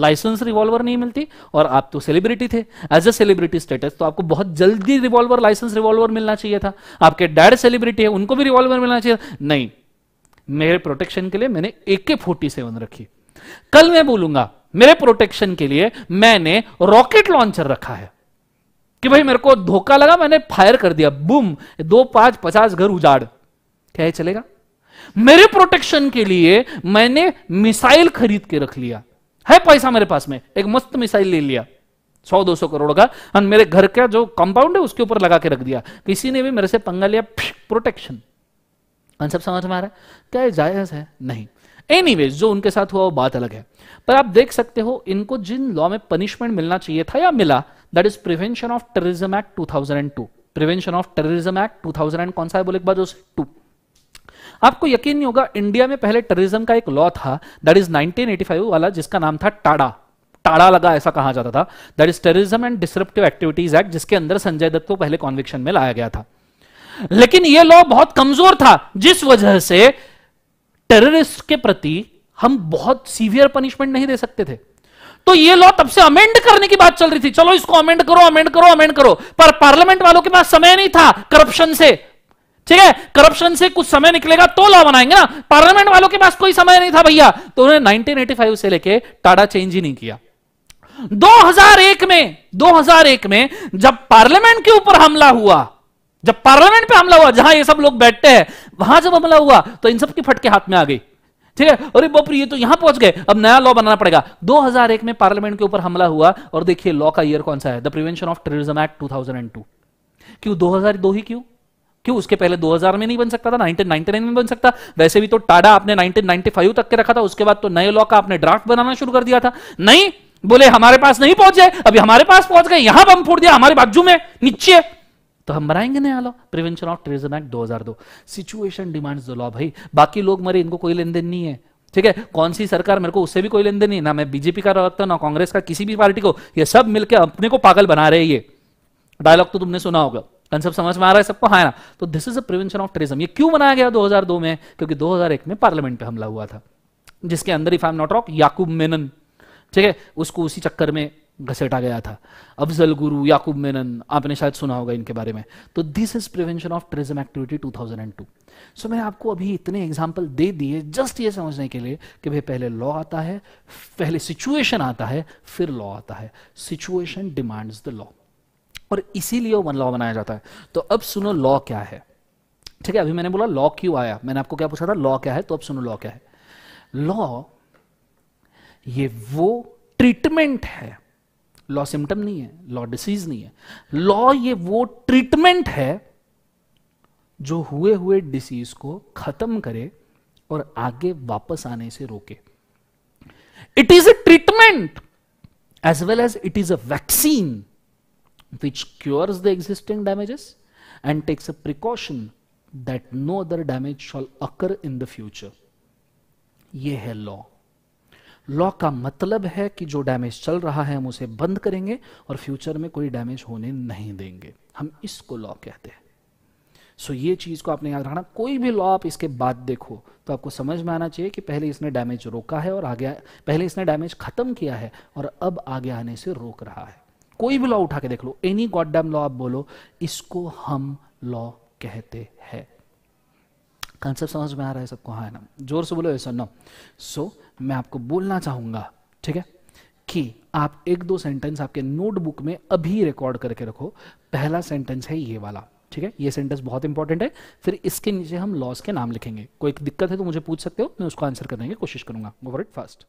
लाइसेंस रिवॉल्वर नहीं मिलती और आप तो सेलिब्रिटी थे एज ए सेलिब्रिटी स्टेटस तो आपको बहुत जल्दी रिवॉल्वर लाइसेंस रिवॉल्वर मिलना चाहिए था आपके डैड सेलिब्रिटी है उनको भी रिवॉल्वर मिलना चाहिए नहीं मेरे प्रोटेक्शन के लिए मैंने ए के फोर्टी सेवन रखी कल मैं बोलूंगा मेरे प्रोटेक्शन के लिए मैंने रॉकेट लॉन्चर रखा है कि भाई मेरे को धोखा लगा मैंने फायर कर दिया बुम दो पांच पचास घर उजाड़ क्या है चलेगा मेरे प्रोटेक्शन के लिए मैंने मिसाइल खरीद के रख लिया है पैसा मेरे पास में एक मस्त मिसाइल ले लिया सौ दो सौ करोड़ का और मेरे घर का जो कंपाउंड है उसके ऊपर लगा के रख दिया किसी ने भी मेरे से पंगा लिया प्रोटेक्शन सब समझ में आ रहा है क्या जायज है नहीं एनीवेज जो उनके साथ हुआ वो बात अलग है पर आप देख सकते हो इनको जिन लॉ में पनिशमेंट मिलना चाहिए था या मिला that is prevention of terrorism act 2002 prevention of terrorism act 2000 कौन सा है बोले एक बार जो टू आपको यकीन नहीं होगा इंडिया में पहले टेररिज्म का एक लॉ था दैट इज 1985 वाला जिसका नाम था टाडा टाड़ा लगा ऐसा कहा जाता था that is terrorism and descriptive activities act जिसके अंदर संजय दत्त को पहले कॉन्विक्शन में लाया गया था लेकिन यह लॉ बहुत कमजोर था जिस वजह से टेररिस्ट के प्रति हम बहुत सीवियर पनिशमेंट नहीं दे सकते थे तो ये लॉ तब से अमेंड करने की बात चल रही थी चलो इसको अमेंड करो अमेंड करो अमेंड करो पर पार्लियामेंट वालों के पास समय नहीं था करप्शन से ठीक है करप्शन से कुछ समय निकलेगा तो लॉ बनाएंगे ना पार्लियामेंट वालों के पास कोई समय नहीं था भैया तो उन्होंने 1985 से लेके टाटा चेंज ही नहीं किया 2001 में 2001 में जब पार्लियामेंट के ऊपर हमला हुआ जब पार्लियामेंट पे हमला हुआ जहां ये सब लोग बैठते हैं वहां जब हमला हुआ तो इन सबके फटके हाथ में आ गई ठीक है अरे बाप ये तो यहां पहुंच गए अब नया लॉ बनाना पड़ेगा 2001 में पार्लियामेंट के ऊपर हमला हुआ और देखिए लॉ का ईयर कौन सा है the prevention of terrorism act 2002 क्यों 2002 ही क्यों क्यों उसके पहले 2000 में नहीं बन सकता था 1999 में बन सकता वैसे भी तो टाडा आपने 1995 तक के रखा था उसके बाद तो नए लॉ का आपने ड्राफ्ट बनाना शुरू कर दिया था नहीं बोले हमारे पास नहीं पहुंचे अभी हमारे पास पहुंच गए यहां बम फोड़ दिया हमारे बाजू में नीचे तो हम बनाएंगे नया law prevention of terrorism act 2002 situation demands the law भाई बाकी लोग मरे इनको कोई लेन देन नहीं है ठीक है कौन सी सरकार मेरे को उससे भी कोई लेन देन नहीं ना मैं बीजेपी का रखता ना कांग्रेस का किसी भी पार्टी को ये सब मिलकर अपने को पागल बना रहे ये डायलॉग तो तुमने सुना होगा कंसेप्ट समझ में आ रहा है सबको हाँ ना तो this is a prevention of terrorism ये क्यों बनाया गया 2002 में क्योंकि 2001 में पार्लियामेंट पे हमला हुआ था जिसके अंदर if I am not wrong Yakub Memon ठीक है उसको उसी चक्कर में घसेटा गया था अफजल गुरु याकूब मेनन आपने शायद सुना होगा इनके बारे में तो this is prevention of terrorism activity 2002 so so, मैंने आपको अभी इतने एग्जाम्पल दे दिए जस्ट ये समझने के लिए कि भाई पहले लॉ आता है पहले सिचुएशन आता है फिर लॉ आता है सिचुएशन डिमांड्स द लॉ और इसीलिए वन लॉ बनाया जाता है तो अब सुनो लॉ क्या है ठीक है अभी मैंने बोला लॉ क्यों आया मैंने आपको क्या पूछा था लॉ क्या है तो अब सुनो लॉ क्या है लॉ ये वो ट्रीटमेंट है लॉ सिम्टम नहीं है लॉ डिसीज नहीं है लॉ ये वो ट्रीटमेंट है जो हुए हुए डिसीज को खत्म करे और आगे वापस आने से रोके it is a treatment as well as it is a vaccine which cures the existing damages and takes a precaution that no other damage shall occur in the future ये है लॉ लॉ का मतलब है कि जो damage चल रहा है हम उसे बंद करेंगे और फ्यूचर में कोई डैमेज होने नहीं देंगे हम इसको लॉ कहते हैं सो ये चीज़ को आपने याद रखना कोई भी लॉ आप इसके बाद देखो तो आपको समझ में आना चाहिए कि पहले इसने डैमेज रोका है और आगे पहले इसने डैमेज ख़त्म किया है और अब आगे आने से रोक रहा है कोई भी लॉ उठा के देख लो एनी गॉड डैम लॉ आप बोलो इसको हम लॉ कहते हैं कंसेप्ट समझ में आ रहा है सबको हाँ ना जोर से बोलो ऐसा नो सो मैं आपको बोलना चाहूंगा ठीक है कि आप एक दो सेंटेंस आपके नोटबुक में अभी रिकॉर्ड करके रखो पहला सेंटेंस है ये वाला ठीक है ये सेंटेंस बहुत इंपॉर्टेंट है फिर इसके नीचे हम लॉस के नाम लिखेंगे कोई दिक्कत है तो मुझे पूछ सकते हो मैं उसको आंसर करने की कोशिश करूंगा गोवर इट फास्ट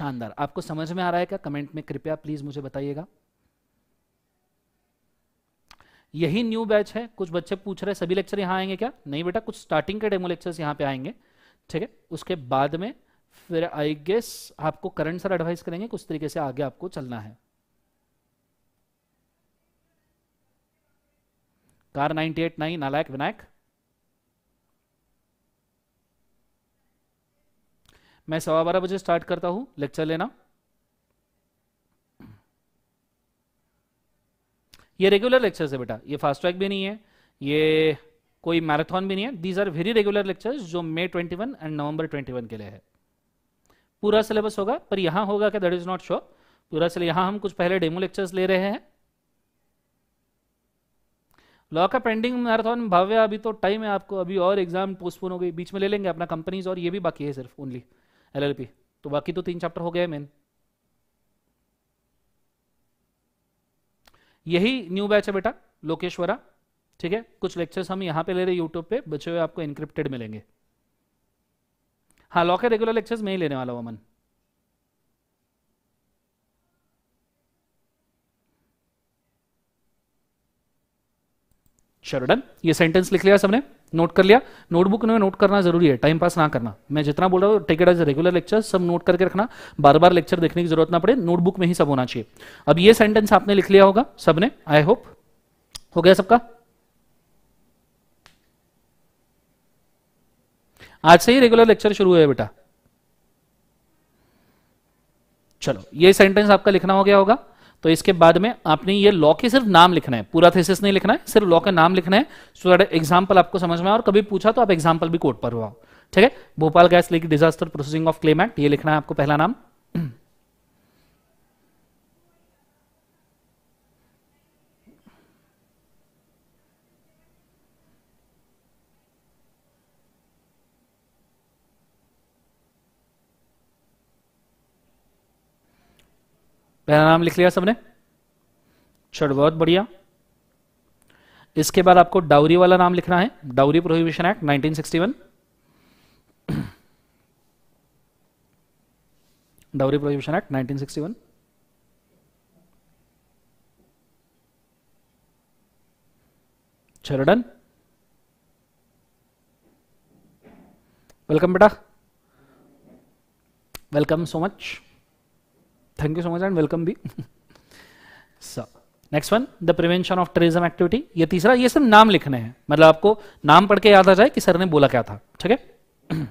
शानदार आपको समझ में आ रहा है क्या कमेंट में कृपया प्लीज मुझे बताइएगा यही न्यू बैच है कुछ बच्चे पूछ रहे हैं सभी लेक्चर यहां आएंगे क्या नहीं बेटा कुछ स्टार्टिंग के डेमो लेक्चर्स यहां पे आएंगे ठीक है उसके बाद में फिर आई गेस आपको करंट सर एडवाइस करेंगे कुछ तरीके से आगे आपको चलना है कार नाइनटी एट नाइन नालायक विनायक मैं सवा बारह बजे स्टार्ट करता हूं लेक्चर लेना ये रेगुलर लेक्चर्स है बेटा ये फास्ट ट्रैक भी नहीं है ये कोई मैराथन भी नहीं है these are very regular lectures जो मई ट्वेंटी एंड नवंबर 21 के लिए है पूरा सिलेबस होगा पर यहां होगा क्या दैट इज नॉट श्योर पूरा सिलेबस यहाँ हम कुछ पहले डेमो लेक्चर्स ले रहे हैं लॉ का पेंडिंग मैराथन भाव्य अभी तो टाइम है आपको अभी और एग्जाम पोस्टपोन हो गई बीच में ले लेंगे अपना कंपनीज और ये भी बाकी है सिर्फ ओनली एलएलपी तो बाकी तो तीन चैप्टर हो गए मेन यही न्यू बैच है बेटा लोकेश्वरा ठीक है कुछ लेक्चर्स हम यहां पे ले रहे यूट्यूब पे बचे हुए आपको इनक्रिप्टेड मिलेंगे हाँ लॉ के रेगुलर लेक्चर्स में ही लेने वाला हूँ अमन चलो डन ये सेंटेंस लिख लिया सबने नोट कर लिया नोटबुक में नोट करना जरूरी है टाइम पास ना करना मैं जितना बोल रहा हूँ टेक एज रेगुलर लेक्चर सब नोट करके रखना बार बार लेक्चर देखने की जरूरत ना पड़े नोटबुक में ही सब होना चाहिए अब ये सेंटेंस आपने लिख लिया होगा सबने आई होप हो गया सबका आज से ही रेगुलर लेक्चर शुरू है बेटा चलो ये सेंटेंस आपका लिखना हो गया होगा तो इसके बाद में आपने ये लॉ के सिर्फ नाम लिखना है पूरा थीसिस नहीं लिखना है सिर्फ लॉ का नाम लिखना है सो दैट एग्जाम्पल आपको समझ में और कभी पूछा तो आप एग्जाम्पल भी कोर्ट पर हुआ ठीक है Bhopal gas leak disaster processing of claim act ये लिखना है आपको पहला नाम पहला नाम लिख लिया सबने चलो बहुत बढ़िया इसके बाद आपको डाउरी वाला नाम लिखना है dowry prohibition act 1961 dowry prohibition act 1961 चलो डन वेलकम बेटा welcome so much thank you so much and welcome भी sir next one the prevention of terrorism activity ये तीसरा ये सिर्फ नाम लिखने हैं मतलब आपको नाम पढ़ के याद आ जाए कि सर ने बोला क्या था ठीक है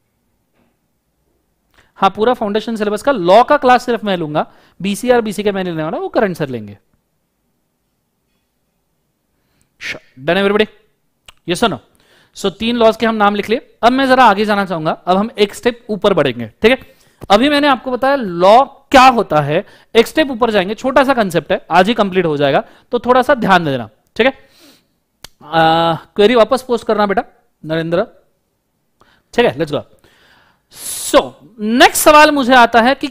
हाँ पूरा फाउंडेशन सिलेबस का लॉ का क्लास सिर्फ मैं लूंगा बीसीआर बीसी का मैं लेने वाला वो करंट सर लेंगे डन एवरीबडी ये सुनो सो तीन लॉज के हम नाम लिख लिए अब मैं जरा आगे जाना चाहूंगा अब हम एक स्टेप ऊपर बढ़ेंगे ठीक है अभी मैंने आपको बताया लॉ क्या होता है एक स्टेप ऊपर जाएंगे छोटा सा कंसेप्ट है आज ही कंप्लीट हो जाएगा तो थोड़ा सा ध्यान देना ठीक है क्वेरी वापस पोस्ट करना बेटा नरेंद्र ठीक है लेट्स गो सो नेक्स्ट सवाल मुझे आता है कि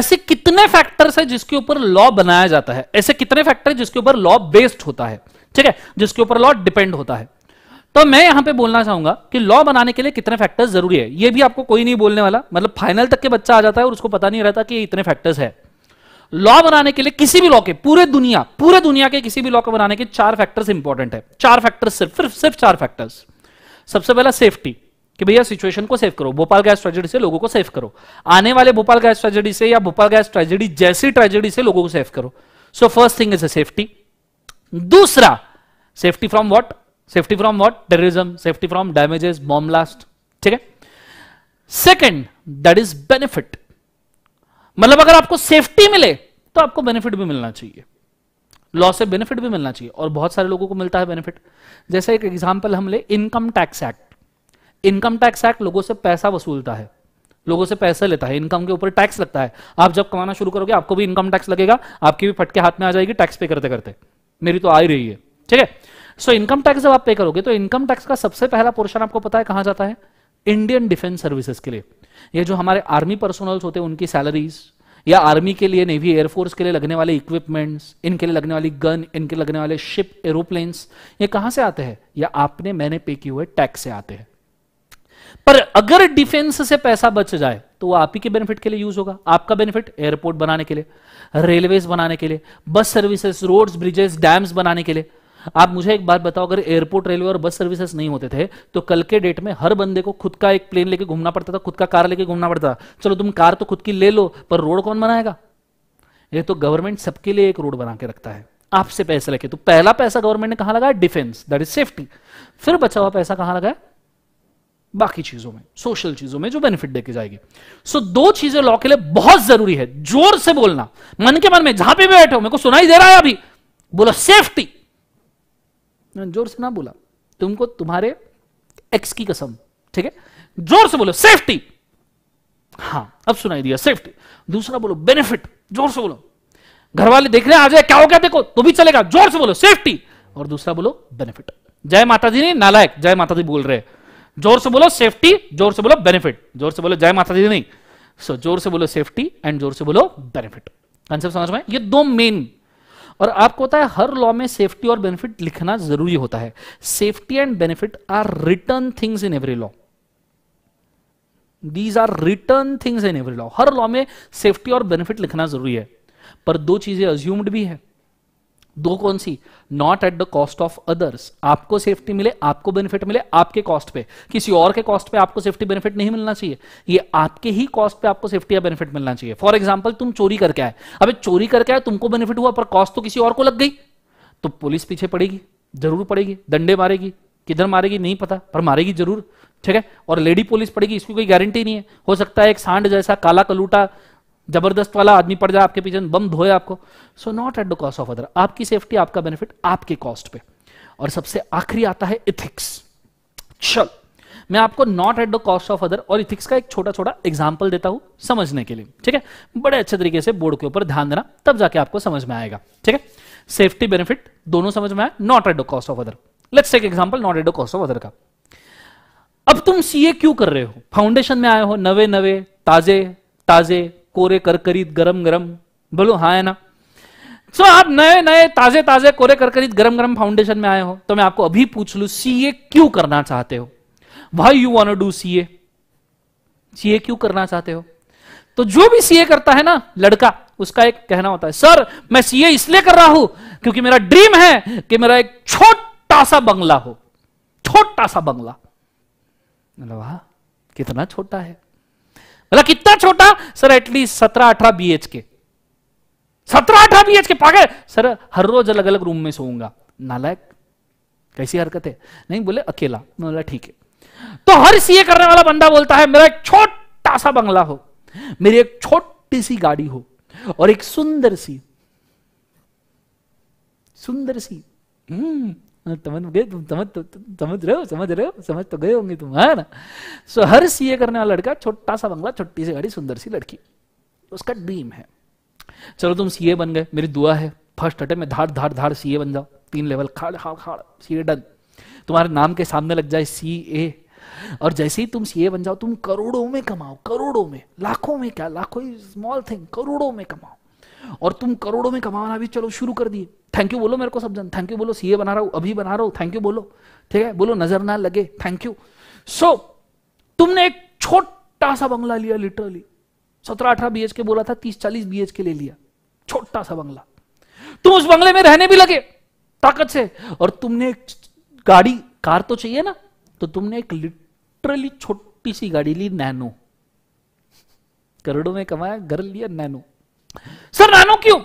ऐसे कितने फैक्टर्स है जिसके ऊपर लॉ बनाया जाता है ऐसे कितने फैक्टर जिसके ऊपर लॉ बेस्ड होता है ठीक है जिसके ऊपर लॉ डिपेंड होता है तो मैं यहां पे बोलना चाहूंगा कि लॉ बनाने के लिए कितने फैक्टर्स जरूरी है ये भी आपको कोई नहीं बोलने वाला मतलब फाइनल तक के बच्चा आ जाता है और उसको पता नहीं रहता कि इतने फैक्टर्स है लॉ बनाने के लिए किसी भी लॉ के पूरे दुनिया पूरे दुनिया के किसी भी लॉ को बनाने के चार फैक्टर्स इंपॉर्टेंट है चार फैक्टर्स सिर्फ सिर्फ सिर्फ चार फैक्टर्स सबसे पहला सेफ्टी कि भैया सिचुएशन को सेव करो भोपाल गैस ट्रेजेडी से लोगों को सेव करो आने वाले भोपाल गैस ट्रेजेडी से या भोपाल गैस ट्रेजेडी जैसी ट्रेजेडी से लोगों को सेव करो so first thing is a safety दूसरा safety from what safety from what terrorism safety from damages bomb blast ठीक है सेकेंड दैट इज बेनिफिट मतलब अगर आपको सेफ्टी मिले तो आपको बेनिफिट भी मिलना चाहिए लॉ से बेनिफिट भी मिलना चाहिए और बहुत सारे लोगों को मिलता है बेनिफिट जैसे एक एग्जाम्पल हम ले income tax act income tax act लोगों से पैसा वसूलता है लोगों से पैसा लेता है इनकम के ऊपर टैक्स लगता है आप जब कमाना शुरू करोगे आपको भी इनकम टैक्स लगेगा आपकी भी फटके हाथ में आ जाएगी टैक्स पे करते करते मेरी तो आ ही रही है ठीक है सो इनकम टैक्स जब आप पे करोगे तो इनकम टैक्स का सबसे पहला पोर्शन आपको पता है कहां जाता है इंडियन डिफेंस सर्विसेज के लिए ये जो हमारे आर्मी पर्सोनल्स होते हैं उनकी सैलरीज या आर्मी के लिए नेवी एयरफोर्स के लिए लगने वाले इक्विपमेंट्स इनके लिए लगने वाली गन इनके लगने वाले शिप एरोप्लेन्स ये कहां से आते हैं या आपने मैंने पे किए हुए टैक्स से आते हैं पर अगर डिफेंस से पैसा बच जाए तो वो आप ही के बेनिफिट के लिए यूज होगा आपका बेनिफिट एयरपोर्ट बनाने के लिए रेलवेज बनाने के लिए bus services roads bridges dams बनाने के लिए आप मुझे एक बात बताओ अगर एयरपोर्ट रेलवे और बस सर्विसेस नहीं होते थे तो कल के डेट में हर बंदे को खुद का एक प्लेन लेके घूमना पड़ता था खुद का कार लेके घूमना पड़ता था चलो तुम कार तो खुद की ले लो पर रोड कौन बनाएगा ये तो गवर्नमेंट सबके लिए एक रोड बना के रखता है आपसे पैसे लेके तो पहला पैसा गवर्नमेंट ने कहा लगाया डिफेंस दैट इज सेफ्टी फिर बचा हुआ पैसा कहां लगाया बाकी चीजों में सोशल चीजों में जो बेनिफिट देके जाएगी सो so, दो चीजें लॉ के लिए बहुत जरूरी है जोर से बोलना मन के मन में जहां पे भी बैठे हो मेरे को सुनाई दे रहा है अभी बोलो सेफ्टी मैंने जोर से ना बोला तुमको तुम्हारे एक्स की कसम ठीक है जोर से बोलो सेफ्टी हाँ अब सुनाई दिया सेफ्टी दूसरा बोलो बेनिफिट जोर से बोलो घर वाले देख रहे हैं आ जाए क्या हो गया देखो तो भी चलेगा जोर से बोलो सेफ्टी और दूसरा बोलो बेनिफिट जय माता दी नहीं नालायक जय माता दी बोल रहे जोर से बोलो सेफ्टी जोर से बोलो बेनिफिट जोर से बोलो जय माता दी नहीं सो so, जोर से बोलो सेफ्टी एंड जोर से बोलो बेनिफिट कंसेप्ट समझ में ये दो मेन और आपको पता है हर लॉ में सेफ्टी और बेनिफिट लिखना जरूरी होता है safety and benefit are written things in every law these are written things in every law हर लॉ में सेफ्टी और बेनिफिट लिखना जरूरी है पर दो चीजें अज्यूम्ड भी है दो कौन सी not at the cost of others आपको सेफ्टी मिले आपको बेनिफिट मिले आपके कॉस्ट पे किसी और के कॉस्ट पे आपको सेफ्टी बेनिफिट नहीं मिलना चाहिए ये आपके ही कॉस्ट पे आपको सेफ्टी या बेनिफिट मिलना चाहिए फॉर एग्जाम्पल तुम चोरी करके आए अबे चोरी करके आए तुमको बेनिफिट हुआ पर कॉस्ट तो किसी और को लग गई तो पुलिस पीछे पड़ेगी जरूर पड़ेगी दंडे मारेगी किधर मारेगी नहीं पता पर मारेगी जरूर ठीक है और लेडी पुलिस पड़ेगी इसकी कोई गारंटी नहीं है हो सकता है एक सांड जैसा काला कलूटा जबरदस्त वाला आदमी पड़ जाए आपके पीछे बम धोए आपको so not at the cost of other आपकी सेफ्टी आपका बेनिफिट आपके कॉस्ट पे और सबसे आखिरी आता है इथिक्स चल मैं आपको not at the cost of other और इथिक्स का एक छोटा छोटा एग्जाम्पल देता हूं समझने के लिए ठीक है बड़े अच्छे तरीके से बोर्ड के ऊपर ध्यान देना तब जाके आपको समझ में आएगा ठीक है सेफ्टी बेनिफिट दोनों समझ में आया not at the cost of other let's take example not at the cost of other का अब तुम सीए क्यों कर रहे हो फाउंडेशन में आए हो नवे नवे ताजे ताजे कोरे करकरीत गरम गरम बोलो हाँ है ना सो so, आप नए नए ताजे ताजे कोरे करकरीत गरम गरम फाउंडेशन में आए हो तो मैं आपको अभी पूछ लू सीए क्यों करना चाहते हो why you want do CA CA क्यों करना चाहते हो तो जो भी सीए करता है ना लड़का उसका एक कहना होता है सर मैं सीए इसलिए कर रहा हूं क्योंकि मेरा ड्रीम है कि मेरा एक छोटा सा बंगला हो छोटा सा बंगला वाह मतलब, हाँ, कितना छोटा है मतलब कितना छोटा सर एटलीस्ट सत्रह अठारह बी एच के सत्रह अठारह बी एच के पागल सर हर रोज अलग अलग रूम में सोऊंगा नालायक कैसी हरकत है नहीं बोले अकेला बोला ठीक है तो हर सीए करने वाला बंदा बोलता है मेरा एक छोटा सा बंगला हो मेरी एक छोटी सी गाड़ी हो और एक सुंदर सी सुंदर सी हम्म समझ गए तुम समझ तो समझ रहे हो समझ रहे हो समझ तो गए होंगे तुम है ना सो हर सीए करने वाला लड़का छोटा सा बंगला छोटी सी गाड़ी सुंदर सी लड़की उसका ड्रीम है चलो तुम सीए बन गए मेरी दुआ है फर्स्ट अटे में धार धार धार सीए बन जाओ तीन लेवल खाड़ खाड़ खाड़ सीए डन तुम्हारे नाम के सामने लग जाए सी ए और जैसे ही तुम सीए बन जाओ तुम करोड़ों में कमाओ करोड़ों में लाखों में क्या लाखों स्मॉल थिंग करोड़ों में कमाओ और तुम करोड़ों में कमाना भी चलो शुरू कर दिए थैंक यू बोलो मेरे को सब जन थैंक यू बोलो सीए बना रहा हूं अभी बना रहा हूं थैंक यू बोलो ठीक है बोलो नजर ना लगे थैंक यू सो तुमने एक छोटा सा बंगला लिया लिटरली सत्रह अठारह बी के बोला था तीस चालीस बी के ले लिया छोटा सा बंगला तुम उस बंगले में रहने भी लगे ताकत से और तुमने एक गाड़ी कार तो चाहिए ना तो तुमने एक लिटरली छोटी सी गाड़ी ली नैनो करोड़ों में कमाया घर लिया नैनो सर नानो क्यों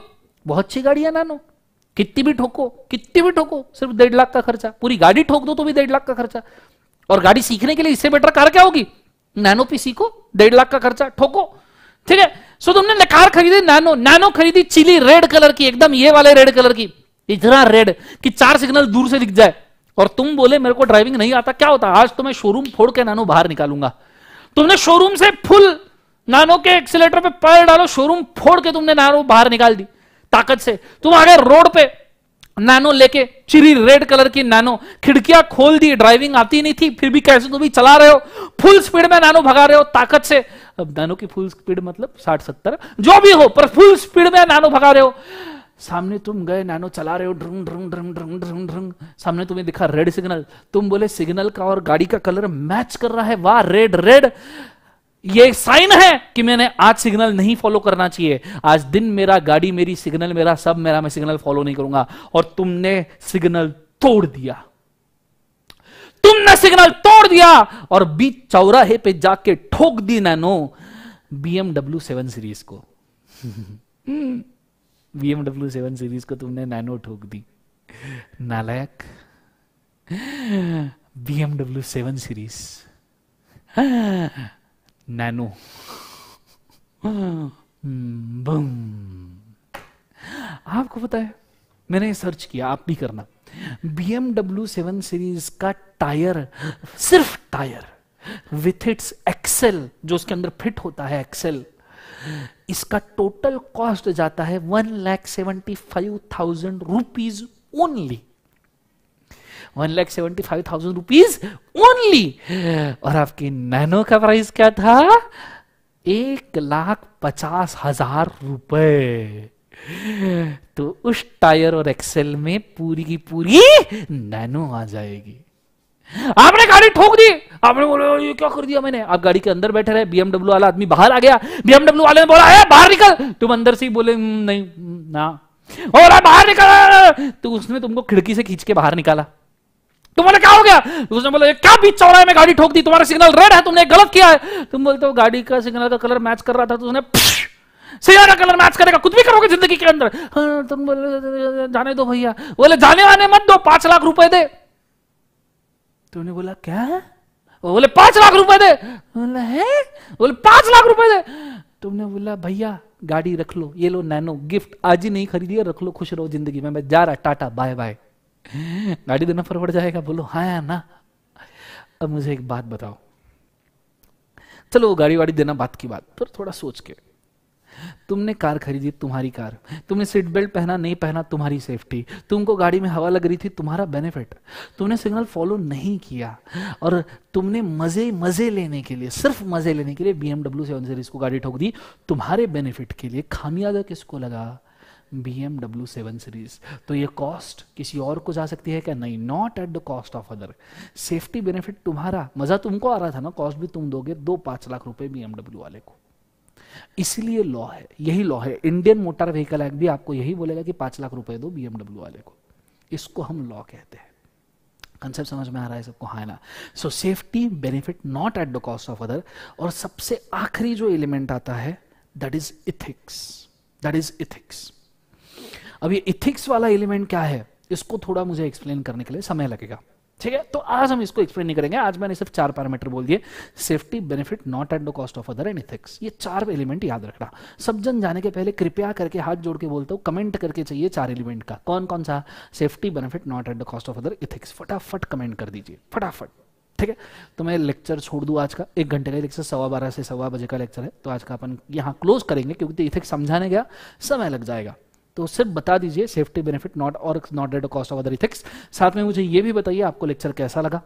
बहुत अच्छी गाड़ी है नानो कितनी भी ठोको कितनी भी ठोको सिर्फ डेढ़ लाख का खर्चा पूरी गाड़ी ठोक दो तो भी डेढ़ लाख का खर्चा और गाड़ी सीखने के लिए इससे बेटर कार क्या होगी नैनो पी सीखो डेढ़ लाख का खर्चा ठोको ठीक है सो तुमने कार खरीदी नैनो नैनो खरीदी चिली रेड कलर की एकदम ये वाले रेड कलर की इतना रेड कि चार सिग्नल दूर से दिख जाए और तुम बोले मेरे को ड्राइविंग नहीं आता क्या होता आज तो मैं शोरूम फोड़ के नैनो बाहर निकालूंगा तुमने शोरूम से फुल नानो के एक्सीटर पे पैर डालो शोरूम फोड़ के तुमने नानो बाहर निकाल दी ताकत से तुम आ गए रोड पे नैनो लेके चिरी रेड कलर की नैनो खिड़कियां खोल दी ड्राइविंग आती नहीं थी फिर भी कैसे तुम भी चला रहे हो फुल स्पीड में नानो भगा रहे हो ताकत से अब नैनो की फुल स्पीड मतलब साठ सत्तर जो भी हो पर फुल स्पीड में नानो भगा रहे हो सामने तुम गए नैनो चला रहे हो drum drum drum drum drum drum सामने तुम्हें दिखा रेड सिग्नल तुम बोले सिग्नल का और गाड़ी का कलर मैच कर रहा है वाह रेड रेड ये साइन है कि मैंने आज सिग्नल नहीं फॉलो करना चाहिए आज दिन मेरा गाड़ी मेरी सिग्नल मेरा सब मेरा मैं सिग्नल फॉलो नहीं करूंगा और तुमने सिग्नल तोड़ दिया तुमने सिग्नल तोड़ दिया और बीच चौराहे पे जाके ठोक दी नैनो बीएमडब्ल्यू सेवन सीरीज को बीएमडब्ल्यू सेवन सीरीज को तुमने नैनो ठोक दी नालायक बीएमडब्ल्यू सेवन सीरीज नैनो बम hmm, आपको पता है मैंने सर्च किया आप भी करना बी एमडब्ल्यू सेवन सीरीज का टायर सिर्फ टायर विथ इट्स एक्सेल जो उसके अंदर फिट होता है एक्सेल इसका टोटल कॉस्ट जाता है one lakh seventy five thousand rupees only one lakh seventy five thousand rupees only और आपकी नैनो का प्राइस क्या था एक लाख पचास हजार रुपए तो उस टायर और एक्सेल में पूरी की पूरी नैनो आ जाएगी आपने गाड़ी ठोक दी आपने बोला ये क्या कर दिया मैंने आप गाड़ी के अंदर बैठे रहे बीएमडब्ल्यू वाला आदमी बाहर आ गया बीएमडब्ल्यू वाले ने बोला है बाहर निकल तुम अंदर से ही बोले हम्म, नहीं ना और बाहर निकल तो उसने तुमको खिड़की से खींच के बाहर निकाला तुमने क्या हो गया उसने बोला क्या बीच चौराहे में गाड़ी ठोक दी तुम्हारा सिग्नल रेड है तुमने गलत किया है तुम बोलते हो गाड़ी का सिग्नल का कलर मैच कर रहा था तुमने तो उसने का कलर मैच करेगा कुछ भी करोगे जिंदगी के अंदर हाँ, तुम बोले जाने दो भैया बोले जाने आने मत दो पांच लाख रुपए दे तुमने तो बोला क्या बोले पांच लाख रुपए दे बोले है बोले पांच लाख रुपए दे तुमने तो बोला भैया गाड़ी रख लो ये लो नैनो गिफ्ट आज ही नहीं खरीदी रख लो खुश रहो जिंदगी में मैं जा रहा टाटा बाय बाय गाड़ी देना पड़ जाएगा बोलो हाँ या ना अब मुझे एक बात बताओ चलो गाड़ी वाड़ी देना बात की बात पर थोड़ा सोच के तुमने कार खरीदी तुम्हारी कार तुमने सीट बेल्ट पहना नहीं पहना तुम्हारी सेफ्टी तुमको गाड़ी में हवा लग रही थी तुम्हारा बेनिफिट तुमने सिग्नल फॉलो नहीं किया और तुमने मजे मजे लेने के लिए सिर्फ मजे लेने के लिए बीएमडब्ल्यू सेवन सीरीज को गाड़ी ठोक दी तुम्हारे बेनिफिट के लिए खामियाजा किसको लगा B M W seven series तो ये कॉस्ट किसी और को जा सकती है क्या नहीं not at the cost of other safety benefit तुम्हारा मज़ा तुमको आ रहा था ना कॉस्ट भी तुम दोगे दो पांच लाख रुपए बी वाले को इसलिए लॉ है यही लॉ है इंडियन मोटर व्हीकल एक्ट भी आपको यही बोलेगा कि पांच लाख रुपए दो बी वाले को इसको हम लॉ कहते हैं कंसेप्ट समझ में आ रहा है सबको हाँ ना so safety benefit not at the cost of other और सबसे आखिरी जो एलिमेंट आता है that is ethics that is ethics अब ये इथिक्स वाला एलिमेंट क्या है इसको थोड़ा मुझे एक्सप्लेन करने के लिए समय लगेगा ठीक है तो आज हम इसको एक्सप्लेन नहीं करेंगे आज मैंने सिर्फ चार पैरामीटर बोल दिए safety benefit not at the cost of other and ethics ये चार एलिमेंट याद रखना सब जन जाने के पहले कृपया करके हाथ जोड़ के बोलता हूं कमेंट करके चाहिए चार एलिमेंट का कौन कौन सा safety benefit not at the cost of other ethics फटाफट कमेंट कर दीजिए फटाफट ठीक है तो मैं लेक्चर छोड़ दू आज का एक घंटे का लेक्चर सवा बारह से सवा बजे का लेक्चर है तो आज का अपन यहां क्लोज करेंगे क्योंकि इथिक्स तो समझाने गया समय लग जाएगा तो सिर्फ बता दीजिए सेफ्टी बेनिफिट नॉट और not at cost of other ethics साथ में मुझे ये भी बताइए आपको लेक्चर कैसा लगा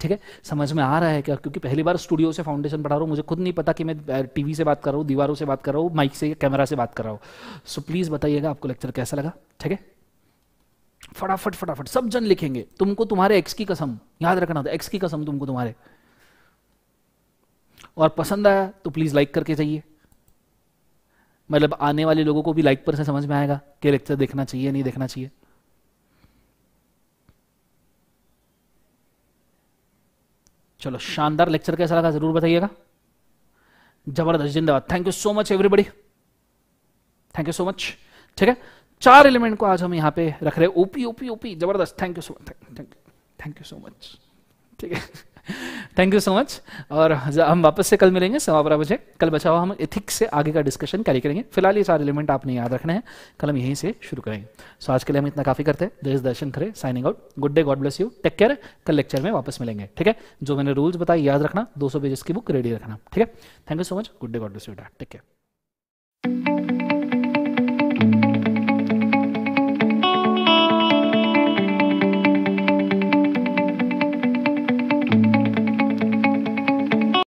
ठीक है समझ में आ रहा है क्या क्योंकि पहली बार स्टूडियो से फाउंडेशन पढ़ा रहा हूँ मुझे खुद नहीं पता कि मैं टीवी से बात कर रहा हूँ दीवारों से बात कर रहा हूँ माइक से कैमरा से बात कर रहा हूँ सो प्लीज़ बताइएगा आपको लेक्चर कैसा लगा ठीक है फटाफट फटाफट सब जन लिखेंगे तुमको तुम्हारे एक्स की कसम याद रखना था एक्स की कसम तुमको तुम्हारे और पसंद आया तो प्लीज़ लाइक करके जाइए मतलब आने वाले लोगों को भी लाइक पर से समझ में आएगा कि लेक्चर देखना चाहिए नहीं देखना चाहिए चलो शानदार लेक्चर कैसा लगा जरूर बताइएगा जबरदस्त जिंदाबाद thank you so much everybody thank you so much ठीक है चार एलिमेंट को आज हम यहां पे रख रहे हैं ओपी ओपी ओपी जबरदस्त thank you so much thank you thank you so much ठीक है थैंक यू सो मच और हम वापस से कल मिलेंगे सवा बारह बजे कल बचा हुआ हम इथिक्स से आगे का डिस्कशन कैरी करेंगे फिलहाल ये सारे एलिमेंट आपने याद रखने हैं कल हम यहीं से शुरू करेंगे सो आज के लिए हम इतना काफ़ी करते हैं देश दर्शन करें signing out good day God bless you take care कल लेक्चर में वापस मिलेंगे ठीक है जो मैंने रूल्स बताए याद रखना दो सौ पेजेस की बुक रेडी रखना ठीक है thank you so much good day God bless you डा टेक केयर